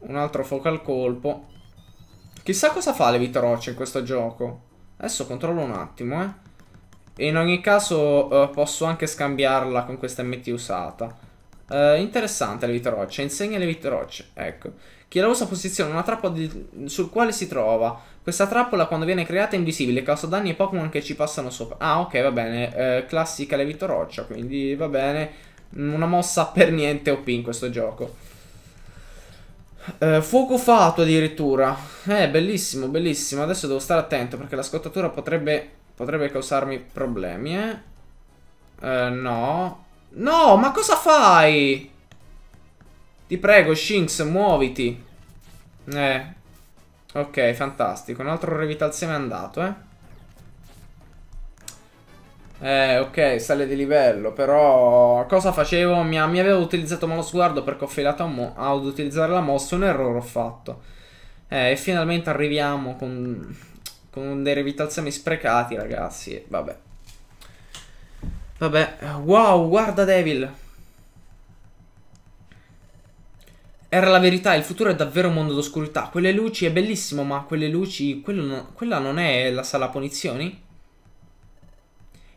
Un altro focal colpo. Chissà cosa fa Levito roccia in questo gioco. Adesso controllo un attimo, eh. in ogni caso eh, posso anche scambiarla con questa MT usata. Eh, interessante Levito roccia, insegna Levito roccia, ecco. Chi la usa posiziona una trappola di... sul quale si trova. Questa trappola quando viene creata è invisibile causa danni ai Pokémon che ci passano sopra. Ah, ok, va bene. Eh, classica Levito Roccia, quindi va bene. Una mossa per niente OP in questo gioco. Eh, fuoco fatto addirittura. Eh, bellissimo, bellissimo. Adesso devo stare attento perché la scottatura potrebbe, potrebbe causarmi problemi, eh. eh no. No, ma cosa fai? Ti prego, Shinx, muoviti. Eh. Ok, fantastico. Un altro revital seme è andato, eh. Eh, ok, sale di livello, però cosa facevo? Mi, mi avevo utilizzato ma lo sguardo perché ho filato ad utilizzare la mossa, un errore ho fatto. Eh, e finalmente arriviamo con, con dei revitalzami sprecati, ragazzi, vabbè. Vabbè, wow, guarda Devil. Era la verità, il futuro è davvero un mondo d'oscurità. Quelle luci è bellissimo, ma quelle luci... No, quella non è la sala punizioni?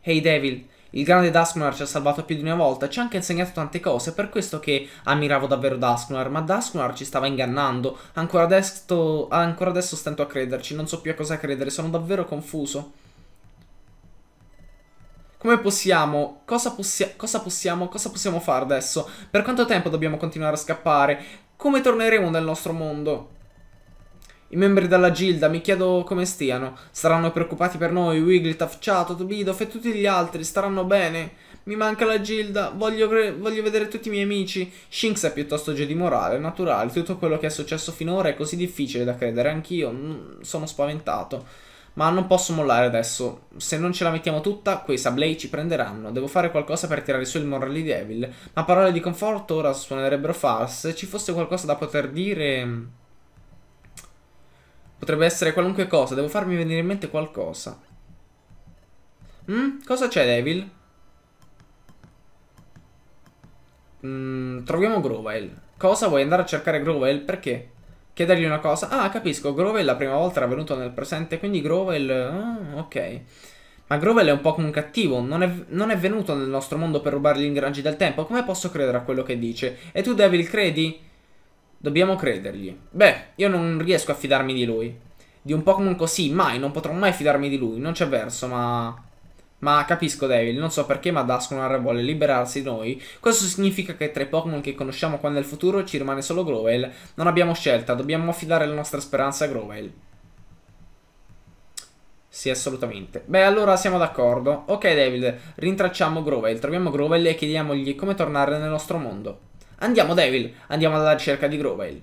Hey Devil, il grande Dusknoir ci ha salvato più di una volta, ci ha anche insegnato tante cose, è per questo che ammiravo davvero Dusknoir, ma Dusknoir ci stava ingannando. Ancora adesso, ancora adesso stento a crederci, non so più a cosa credere, sono davvero confuso. Come possiamo? Cosa, possi cosa possiamo? Cosa possiamo fare adesso? Per quanto tempo dobbiamo continuare a scappare? come torneremo nel nostro mondo? I membri della gilda mi chiedo come stiano. Saranno preoccupati per noi, Wigglytuff, Chato, Tobidoff e tutti gli altri. Staranno bene? Mi manca la gilda, voglio, voglio vedere tutti i miei amici. Shinx è piuttosto giù di morale, naturale. Tutto quello che è successo finora è così difficile da credere. Anch'io mm, sono spaventato. Ma non posso mollare adesso. Se non ce la mettiamo tutta, quei sablei ci prenderanno. Devo fare qualcosa per tirare su il morale di Devil. Ma parole di conforto ora suonerebbero false. Se ci fosse qualcosa da poter dire... Potrebbe essere qualunque cosa. Devo farmi venire in mente qualcosa. Mm? Cosa c'è, Devil? Mm, troviamo Grovile. Cosa vuoi andare a cercare Grovile? Perché? chiedergli una cosa. Ah, capisco, Grovel la prima volta era venuto nel presente, quindi Grovel... Ah, ok. Ma Grovel è un Pokémon cattivo, non è, non è, venuto nel nostro mondo per rubare gli ingranaggi del tempo, come posso credere a quello che dice? E tu, Devil, credi? Dobbiamo credergli. Beh, io non riesco a fidarmi di lui. Di un Pokémon così, mai, non potrò mai fidarmi di lui, non c'è verso, ma... Ma capisco Devil, non so perché ma Dusknoir vuole liberarsi di noi. Questo significa che tra i Pokémon che conosciamo qua nel futuro ci rimane solo Grovel. Non abbiamo scelta, dobbiamo affidare la nostra speranza a Grovel. Sì, assolutamente. Beh, allora siamo d'accordo. Ok, Devil, rintracciamo Grovel, troviamo Grovel e chiediamogli come tornare nel nostro mondo. Andiamo, Devil, andiamo alla ricerca di Grovel.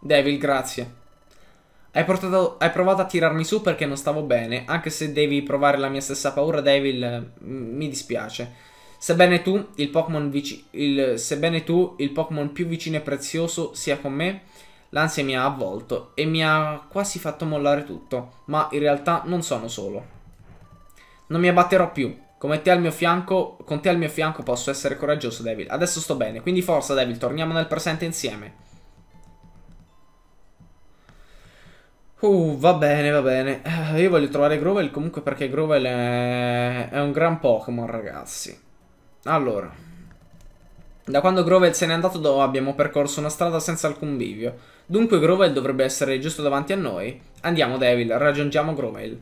Devil, grazie. Hai, portato, hai, provato a tirarmi su perché non stavo bene, anche se devi provare la mia stessa paura, Devil, mi dispiace. Sebbene tu, il Pokémon più vicino e prezioso sia con me, l'ansia mi ha avvolto e mi ha quasi fatto mollare tutto, ma in realtà non sono solo. Non mi abbatterò più. Come te al mio fianco, con te al mio fianco posso essere coraggioso, Devil. Adesso sto bene, quindi forza, Devil, torniamo nel presente insieme. Uh, va bene, va bene. Eh, io voglio trovare Grovel comunque perché Grovel è... è un gran Pokémon, ragazzi. Allora. Da quando Grovel se n'è andato abbiamo percorso una strada senza alcun bivio. Dunque Grovel dovrebbe essere giusto davanti a noi. Andiamo, Devil, raggiungiamo Grovel.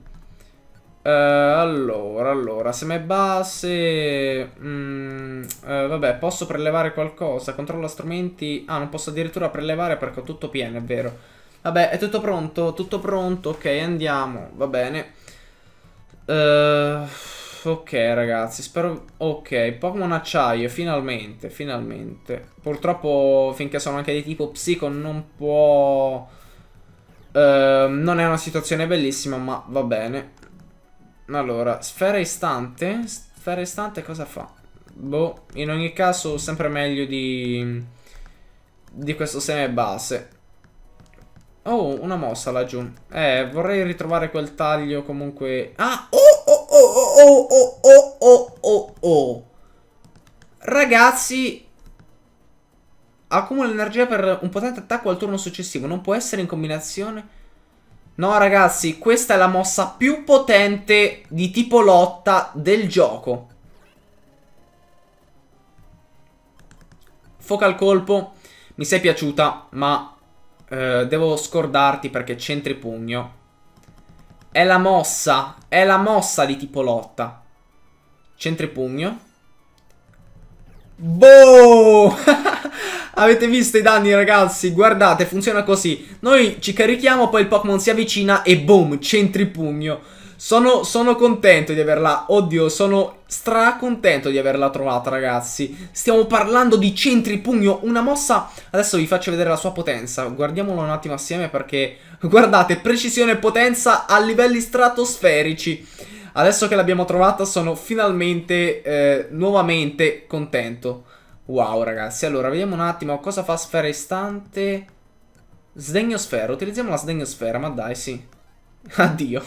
Uh, allora, allora, se me base... Mm, uh, vabbè, posso prelevare qualcosa? Controlla strumenti... Ah, non posso addirittura prelevare perché ho tutto pieno, è vero. Vabbè, è tutto pronto, tutto pronto, ok, andiamo, va bene. Uh, ok, ragazzi, spero... Ok, Pokémon acciaio, finalmente, finalmente. Purtroppo, finché sono anche di tipo psico, non può... Uh, non è una situazione bellissima, ma va bene. Allora, sfera istante? Sfera istante cosa fa? Boh, in ogni caso sempre meglio di... Di questo seme base. Oh, una mossa laggiù. Eh, vorrei ritrovare quel taglio comunque... Ah! Oh, oh, oh, oh, oh, oh, oh, oh, oh. Ragazzi... Accumula energia per un potente attacco al turno successivo. Non può essere in combinazione... No ragazzi, questa è la mossa più potente di tipo lotta del gioco. Focal colpo, mi sei piaciuta, ma eh, devo scordarti perché centri pugno. È la mossa, è la mossa di tipo lotta. Centri pugno. Boh! Avete visto i danni ragazzi? Guardate, funziona così. Noi ci carichiamo, poi il Pokémon si avvicina e boom, centri pugno. Sono, sono contento di averla. Oddio, sono stracontento di averla trovata, ragazzi. Stiamo parlando di centripugno, una mossa... Adesso vi faccio vedere la sua potenza. Guardiamola un attimo assieme perché... Guardate, precisione e potenza a livelli stratosferici. Adesso che l'abbiamo trovata sono finalmente, eh, nuovamente contento. Wow, ragazzi. Allora, vediamo un attimo cosa fa sfera istante. Sdegnosfera. Utilizziamo la sdegnosfera, ma dai, sì. Addio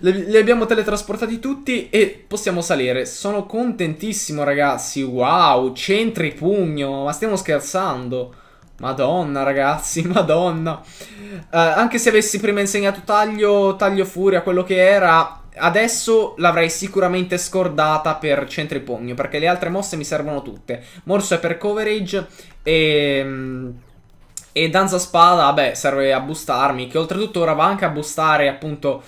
li abbiamo teletrasportati tutti e possiamo salire. Sono contentissimo, ragazzi. Wow, centri pugno, ma stiamo scherzando. Madonna, ragazzi, madonna. Uh, anche se avessi prima insegnato taglio, taglio furia, quello che era, adesso l'avrei sicuramente scordata per centri pugno, perché le altre mosse mi servono tutte. Morso è per coverage e... E danza spada, beh, serve a boostarmi, che oltretutto ora va anche a boostare appunto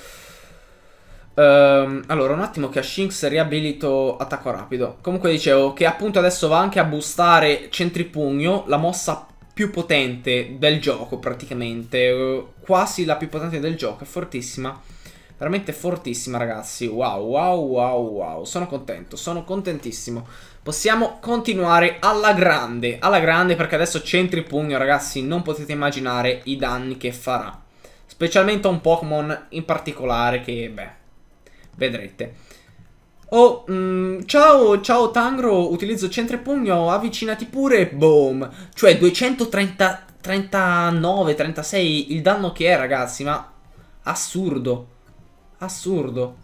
Um, allora, un attimo che a Shinx riabilito attacco rapido. Comunque dicevo che appunto adesso va anche a boostare centripugno, la mossa più potente del gioco praticamente. Eh, quasi la più potente del gioco, è fortissima. Veramente fortissima ragazzi, wow, wow, wow, wow, sono contento, sono contentissimo. Possiamo continuare alla grande, alla grande perché adesso centripugno ragazzi, non potete immaginare i danni che farà. Specialmente a un Pokémon in particolare che, beh, vedrete. Oh, mh, mm, ciao, ciao Tangro, utilizzo centro e pugno, avvicinati pure, boom. Cioè 230, 39, 36 il danno che è ragazzi, ma assurdo, assurdo.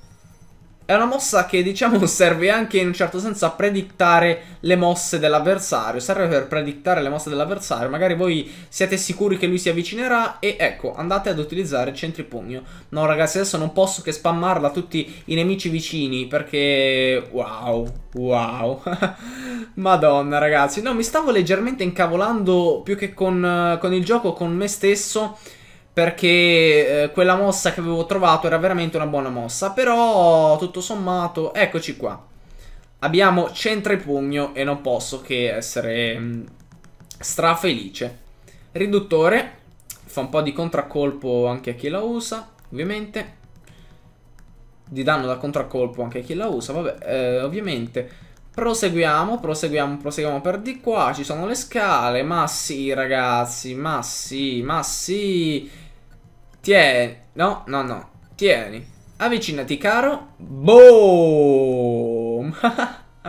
È una mossa che diciamo serve anche in un certo senso a predittare le mosse dell'avversario, serve per predittare le mosse dell'avversario, magari voi siete sicuri che lui si avvicinerà e ecco andate ad utilizzare centri pugno. No ragazzi adesso non posso che spammarla a tutti i nemici vicini perché wow, wow, madonna ragazzi, no mi stavo leggermente incavolando più che con, con il gioco, con me stesso perché eh, quella mossa che avevo trovato era veramente una buona mossa, però tutto sommato eccoci qua. Abbiamo centro e pugno e non posso che essere mh, mm, strafelice. Riduttore, fa un po' di contraccolpo anche a chi la usa, ovviamente. Di danno da contraccolpo anche a chi la usa, vabbè, eh, ovviamente. Proseguiamo, proseguiamo, proseguiamo per di qua, ci sono le scale, ma sì ragazzi, ma sì, ma sì... Tieni. No, no, no. Tieni. Avvicinati, caro. Boom.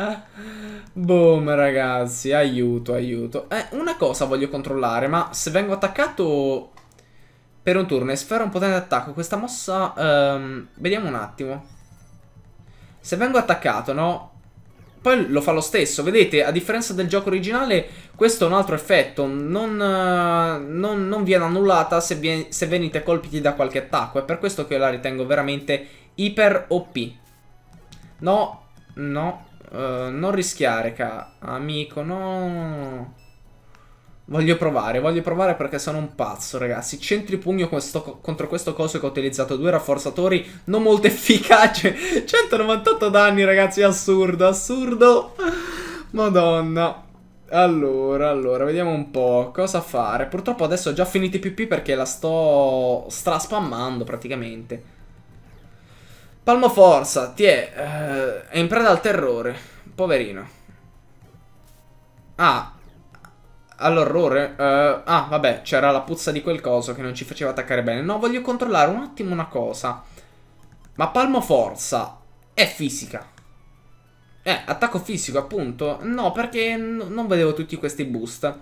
Boom, ragazzi. Aiuto, aiuto. Eh, una cosa voglio controllare, ma se vengo attaccato per un turno e sfera un potente attacco, questa mossa... Um, vediamo un attimo. Se vengo attaccato, no? Poi lo fa lo stesso, vedete, a differenza del gioco originale, questo è un altro effetto, non, eh, non, non viene annullata se, vi, se venite colpiti da qualche attacco, è per questo che io la ritengo veramente iper OP. No, no, Uh, non rischiare, amico, no. Voglio provare, voglio provare perché sono un pazzo, ragazzi. Centripugno questo, contro questo coso che ho utilizzato due rafforzatori non molto efficace. 198 danni, ragazzi, assurdo, assurdo. Madonna. Allora, allora, vediamo un po' cosa fare. Purtroppo adesso ho già finito i PP perché la sto straspammando praticamente. Palmo forza, ti è, eh, è in preda al terrore. Poverino. Ah, all'orrore. Uh, ah, vabbè, c'era la puzza di quel coso che non ci faceva attaccare bene. No, voglio controllare un attimo una cosa. Ma palmo forza è fisica. Eh, attacco fisico, appunto. No, perché non vedevo tutti questi boost.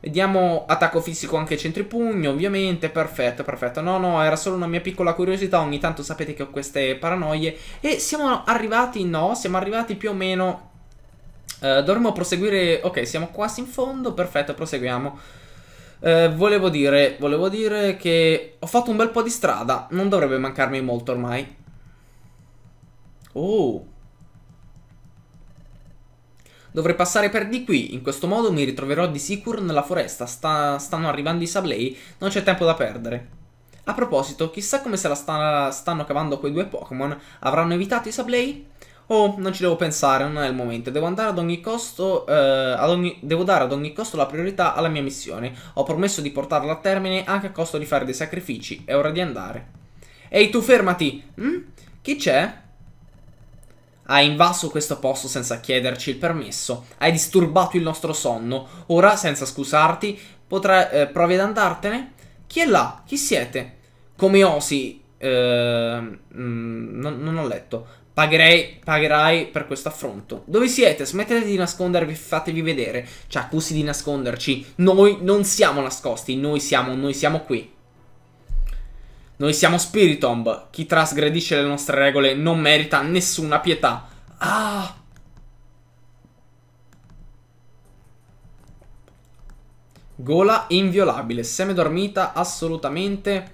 Vediamo attacco fisico anche centripugno, ovviamente, perfetto, perfetto. No, no, era solo una mia piccola curiosità, ogni tanto sapete che ho queste paranoie. E siamo arrivati, no, siamo arrivati più o meno eh, dovremmo proseguire... Ok, siamo quasi in fondo, perfetto, proseguiamo. Uh, volevo dire, volevo dire che ho fatto un bel po' di strada, non dovrebbe mancarmi molto ormai. Oh. Dovrei passare per di qui, in questo modo mi ritroverò di sicuro nella foresta, Sta... stanno arrivando i sablei, non c'è tempo da perdere. A proposito, chissà come se la sta... stanno cavando quei due Pokémon, avranno evitato i sablei? oh, non ci devo pensare, non è il momento, devo andare ad ogni costo, eh, ad ogni, devo dare ad ogni costo la priorità alla mia missione. Ho promesso di portarla a termine anche a costo di fare dei sacrifici, è ora di andare. Ehi tu fermati! Mm? Chi c'è? Hai invaso questo posto senza chiederci il permesso, hai disturbato il nostro sonno, ora senza scusarti potrai, eh, provi ad andartene? Chi è là? Chi siete? Come osi? Eh, mh, mm, non, non ho letto. Pagherei, pagherai per questo affronto. Dove siete? Smettete di nascondervi, fatevi vedere. Ci cioè, accusi di nasconderci. Noi non siamo nascosti, noi siamo, noi siamo qui. Noi siamo Spiritomb. Chi trasgredisce le nostre regole non merita nessuna pietà. Ah! Gola inviolabile, seme dormita assolutamente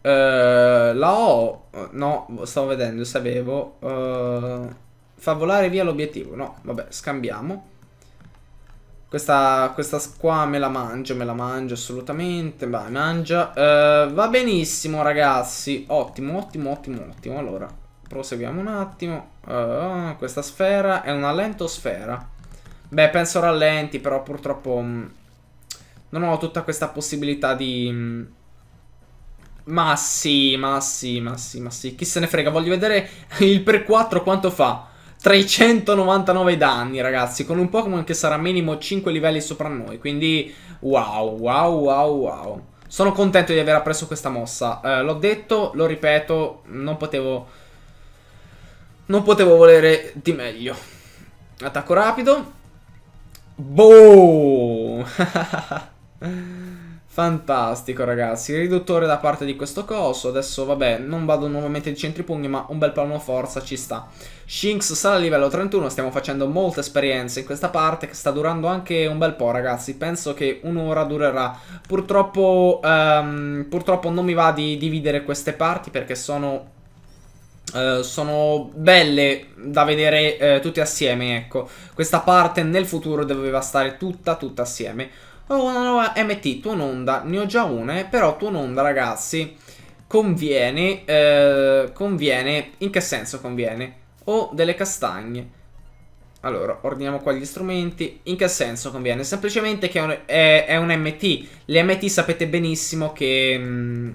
eh, la O, no, stavo vedendo, sapevo. Uh, fa volare via l'obiettivo. No, vabbè, scambiamo. Questa, questa qua me la mangio, me la mangio assolutamente. Vai, mangia. Uh, va benissimo, ragazzi. Ottimo, ottimo, ottimo, ottimo. Allora, proseguiamo un attimo. questa sfera è una lentosfera. Beh, penso rallenti, però purtroppo mh, mm, non ho tutta questa possibilità di... Mh, mm, ma sì, ma sì, ma sì, ma sì. Chi se ne frega, voglio vedere il per 4 quanto fa. 399 danni, ragazzi, con un Pokémon che sarà minimo 5 livelli sopra noi. Quindi, wow, wow, wow, wow. Sono contento di aver appreso questa mossa. Eh, L'ho detto, lo ripeto, non potevo... Non potevo volere di meglio. Attacco rapido. Boom! Fantastico ragazzi, riduttore da parte di questo coso, adesso vabbè non vado nuovamente di centri pugni ma un bel palmo forza ci sta. Shinx sale a livello 31, stiamo facendo molte esperienze in questa parte che sta durando anche un bel po' ragazzi, penso che un'ora durerà. Purtroppo, um, purtroppo non mi va di dividere queste parti perché sono Uh, sono belle da vedere uh, tutte assieme, ecco. Questa parte nel futuro doveva stare tutta, tutta assieme. Ho una nuova MT, Onda, ne ho già una, eh, però Onda ragazzi conviene, eh, conviene, in che senso conviene? Ho delle castagne. Allora, ordiniamo qua gli strumenti. In che senso conviene? Semplicemente che è un, è, è un MT. Le MT sapete benissimo che... Mh, mm,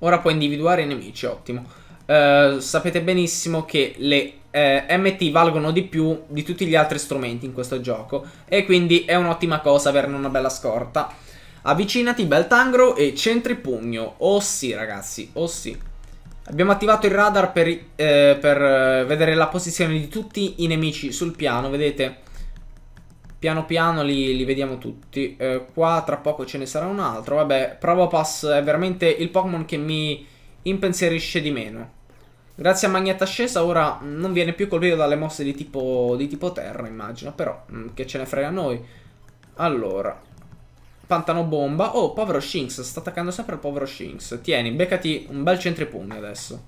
ora puoi individuare i nemici, ottimo. Uh, sapete benissimo che le eh, MT valgono di più di tutti gli altri strumenti in questo gioco e quindi è un'ottima cosa averne una bella scorta. Avvicinati, bel tangro e centri pugno. Oh sì ragazzi, oh sì. Abbiamo attivato il radar per, eh, per eh, vedere la posizione di tutti i nemici sul piano, vedete? Piano piano li, li vediamo tutti. Eh, qua tra poco ce ne sarà un altro. Vabbè, Provo Pass è veramente il Pokémon che mi impensierisce di meno. Grazie a Magnetta Ascesa ora non viene più colpito dalle mosse di tipo, di tipo terra, immagino, però mh, mm, che ce ne frega a noi. Allora, Pantano bomba. Oh, povero Shinx, sta attaccando sempre il povero Shinx. Tieni, beccati un bel centripugni adesso.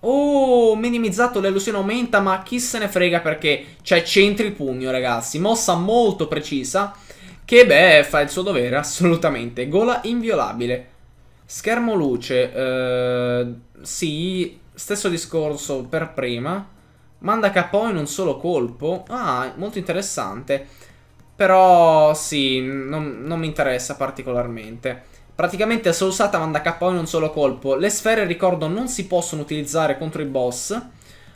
Oh, minimizzato, l'illusione aumenta, ma chi se ne frega perché c'è centripugno, ragazzi. Mossa molto precisa, che beh, fa il suo dovere, assolutamente. Gola inviolabile. Schermo luce, eh, sì, Stesso discorso per prima. Manda K.O. in un solo colpo. Ah, molto interessante. Però sì, non, non mi interessa particolarmente. Praticamente se usata manda K.O. in un solo colpo. Le sfere, ricordo, non si possono utilizzare contro i boss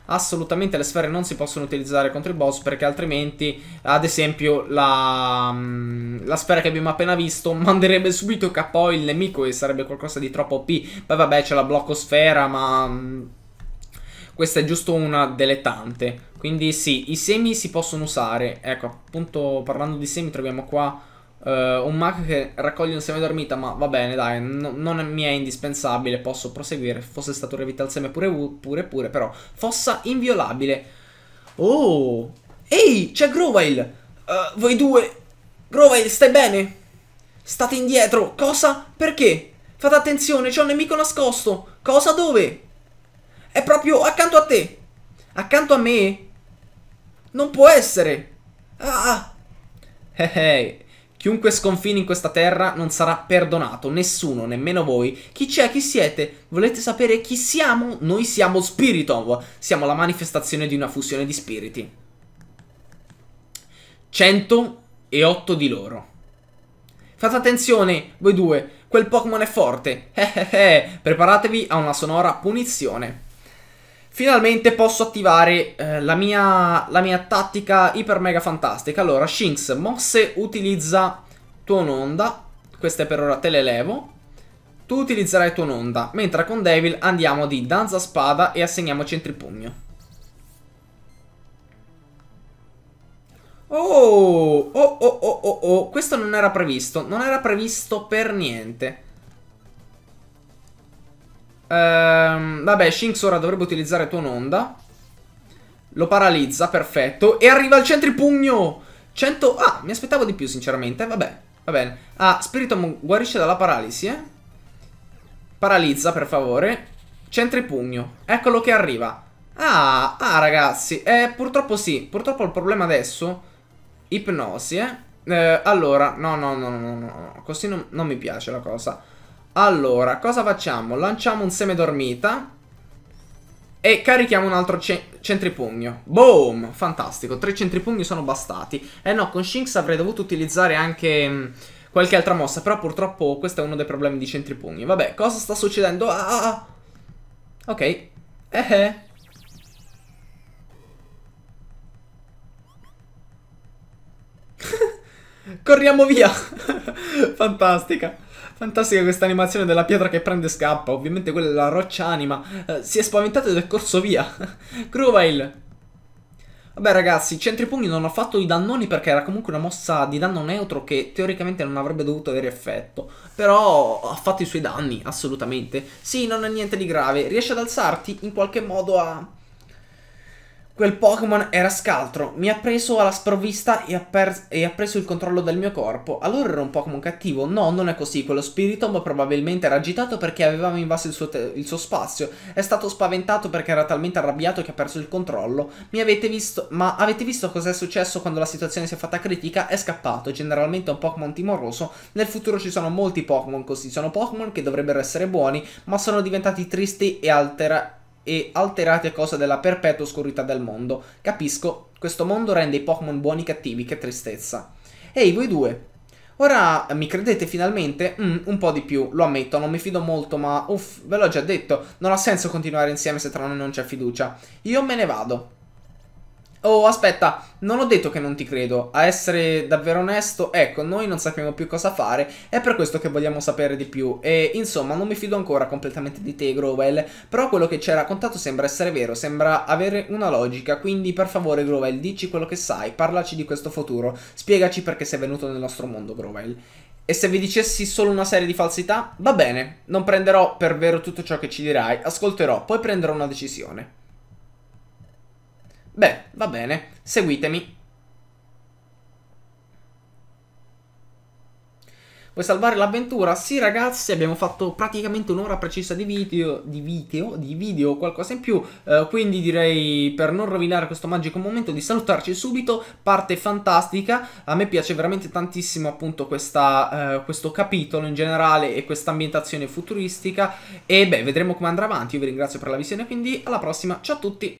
assolutamente le sfere non si possono utilizzare contro il boss perché altrimenti, ad esempio, la, mm, la sfera che abbiamo appena visto manderebbe subito KO il nemico e sarebbe qualcosa di troppo OP. Poi vabbè c'è la blocco sfera, ma... Mm, questa è giusto una delle tante. Quindi sì, i semi si possono usare. Ecco, appunto parlando di semi troviamo qua uh, un Mac che raccoglie un seme dormita, ma va bene, dai, no, non è, mi è indispensabile, posso proseguire. Fosse stato revita il seme pure, pure, pure, però. Fossa inviolabile. Oh! Ehi, c'è Grovail! Uh, voi due! Grovail, stai bene? State indietro! Cosa? Perché? Fate attenzione, c'è un nemico nascosto! Cosa? Dove? È proprio accanto a te! Accanto a me? Non può essere! Ah! Hey, ah. eh, hey. Chiunque sconfini in questa terra non sarà perdonato, nessuno, nemmeno voi. Chi c'è? Chi siete? Volete sapere chi siamo? Noi siamo Spiritov, siamo la manifestazione di una fusione di spiriti. 108 di loro. Fate attenzione, voi due, quel Pokémon è forte. Eh eh eh, preparatevi a una sonora punizione. Finalmente posso attivare eh, la, mia, la, mia, tattica iper mega fantastica. Allora, Shinx, mosse utilizza Tuononda. Questa è per ora te le levo. Tu utilizzerai Tuononda. Mentre con Devil andiamo di Danza Spada e assegniamo Centripugno. Oh, oh, oh, oh, oh, oh. Questo non era previsto. Non era previsto per niente. Ehm, vabbè, Shinx ora dovrebbe utilizzare Tuononda. Lo paralizza, perfetto. E arriva il centripugno! 100... Ah, mi aspettavo di più, sinceramente. Vabbè, va bene. Ah, Spiritomb guarisce dalla paralisi, eh. Paralizza, per favore. Centripugno. Eccolo che arriva. Ah, ah, ragazzi. Eh, purtroppo sì. Purtroppo il problema adesso... Ipnosi, eh. eh allora, no, no, no, no, no. Così non, non mi piace la cosa. Allora, cosa facciamo? Lanciamo un seme dormita. E carichiamo un altro ce centripugno. Boom! Fantastico. Tre centripugni sono bastati. Eh no, con Shinx avrei dovuto utilizzare anche mh, mm, qualche altra mossa. Però purtroppo questo è uno dei problemi di centripugni. Vabbè, cosa sta succedendo? Ah! ah, ah. Ok. Eh eh. Corriamo via! Fantastica. Fantastica questa animazione della pietra che prende e scappa. Ovviamente quella è la roccia anima. Eh, si è spaventato ed è corso via. Cruvail. Vabbè ragazzi, centri pugni non ha fatto i dannoni perché era comunque una mossa di danno neutro che teoricamente non avrebbe dovuto avere effetto. Però ha fatto i suoi danni, assolutamente. Sì, non è niente di grave. Riesce ad alzarti in qualche modo a Quel Pokémon era scaltro, mi ha preso alla sprovvista e ha, e ha, preso il controllo del mio corpo. Allora era un Pokémon cattivo? No, non è così. Quello spirito probabilmente era agitato perché avevamo invaso il, il suo, spazio. È stato spaventato perché era talmente arrabbiato che ha perso il controllo. Mi avete visto... Ma avete visto cos'è successo quando la situazione si è fatta critica? È scappato. Generalmente è un Pokémon timoroso. Nel futuro ci sono molti Pokémon così. Sono Pokémon che dovrebbero essere buoni, ma sono diventati tristi e alterati e alterate a causa della perpetua oscurità del mondo. Capisco, questo mondo rende i Pokémon buoni e cattivi, che tristezza. Ehi, voi due, Ora mi credete finalmente? Mm, un po' di più, lo ammetto, non mi fido molto, ma uff, ve l'ho già detto, non ha senso continuare insieme se tra noi non c'è fiducia. Io me ne vado. Oh, aspetta, non ho detto che non ti credo. A essere davvero onesto, ecco, noi non sappiamo più cosa fare, è per questo che vogliamo sapere di più. E insomma, non mi fido ancora completamente di te, Grovel. però quello che ci hai raccontato sembra essere vero, sembra avere una logica, quindi per favore, Grovel, dici quello che sai, parlaci di questo futuro, spiegaci perché sei venuto nel nostro mondo, Grovel. E se vi dicessi solo una serie di falsità? Va bene, non prenderò per vero tutto ciò che ci dirai, ascolterò, poi prenderò una decisione. Beh, va bene, seguitemi. Vuoi salvare l'avventura? Sì ragazzi, abbiamo fatto praticamente un'ora precisa di video, di video, di video, qualcosa in più, eh, quindi direi per non rovinare questo magico momento di salutarci subito, parte fantastica, a me piace veramente tantissimo appunto questa, eh, questo capitolo in generale e questa ambientazione futuristica e beh vedremo come andrà avanti, io vi ringrazio per la visione quindi alla prossima, ciao a tutti!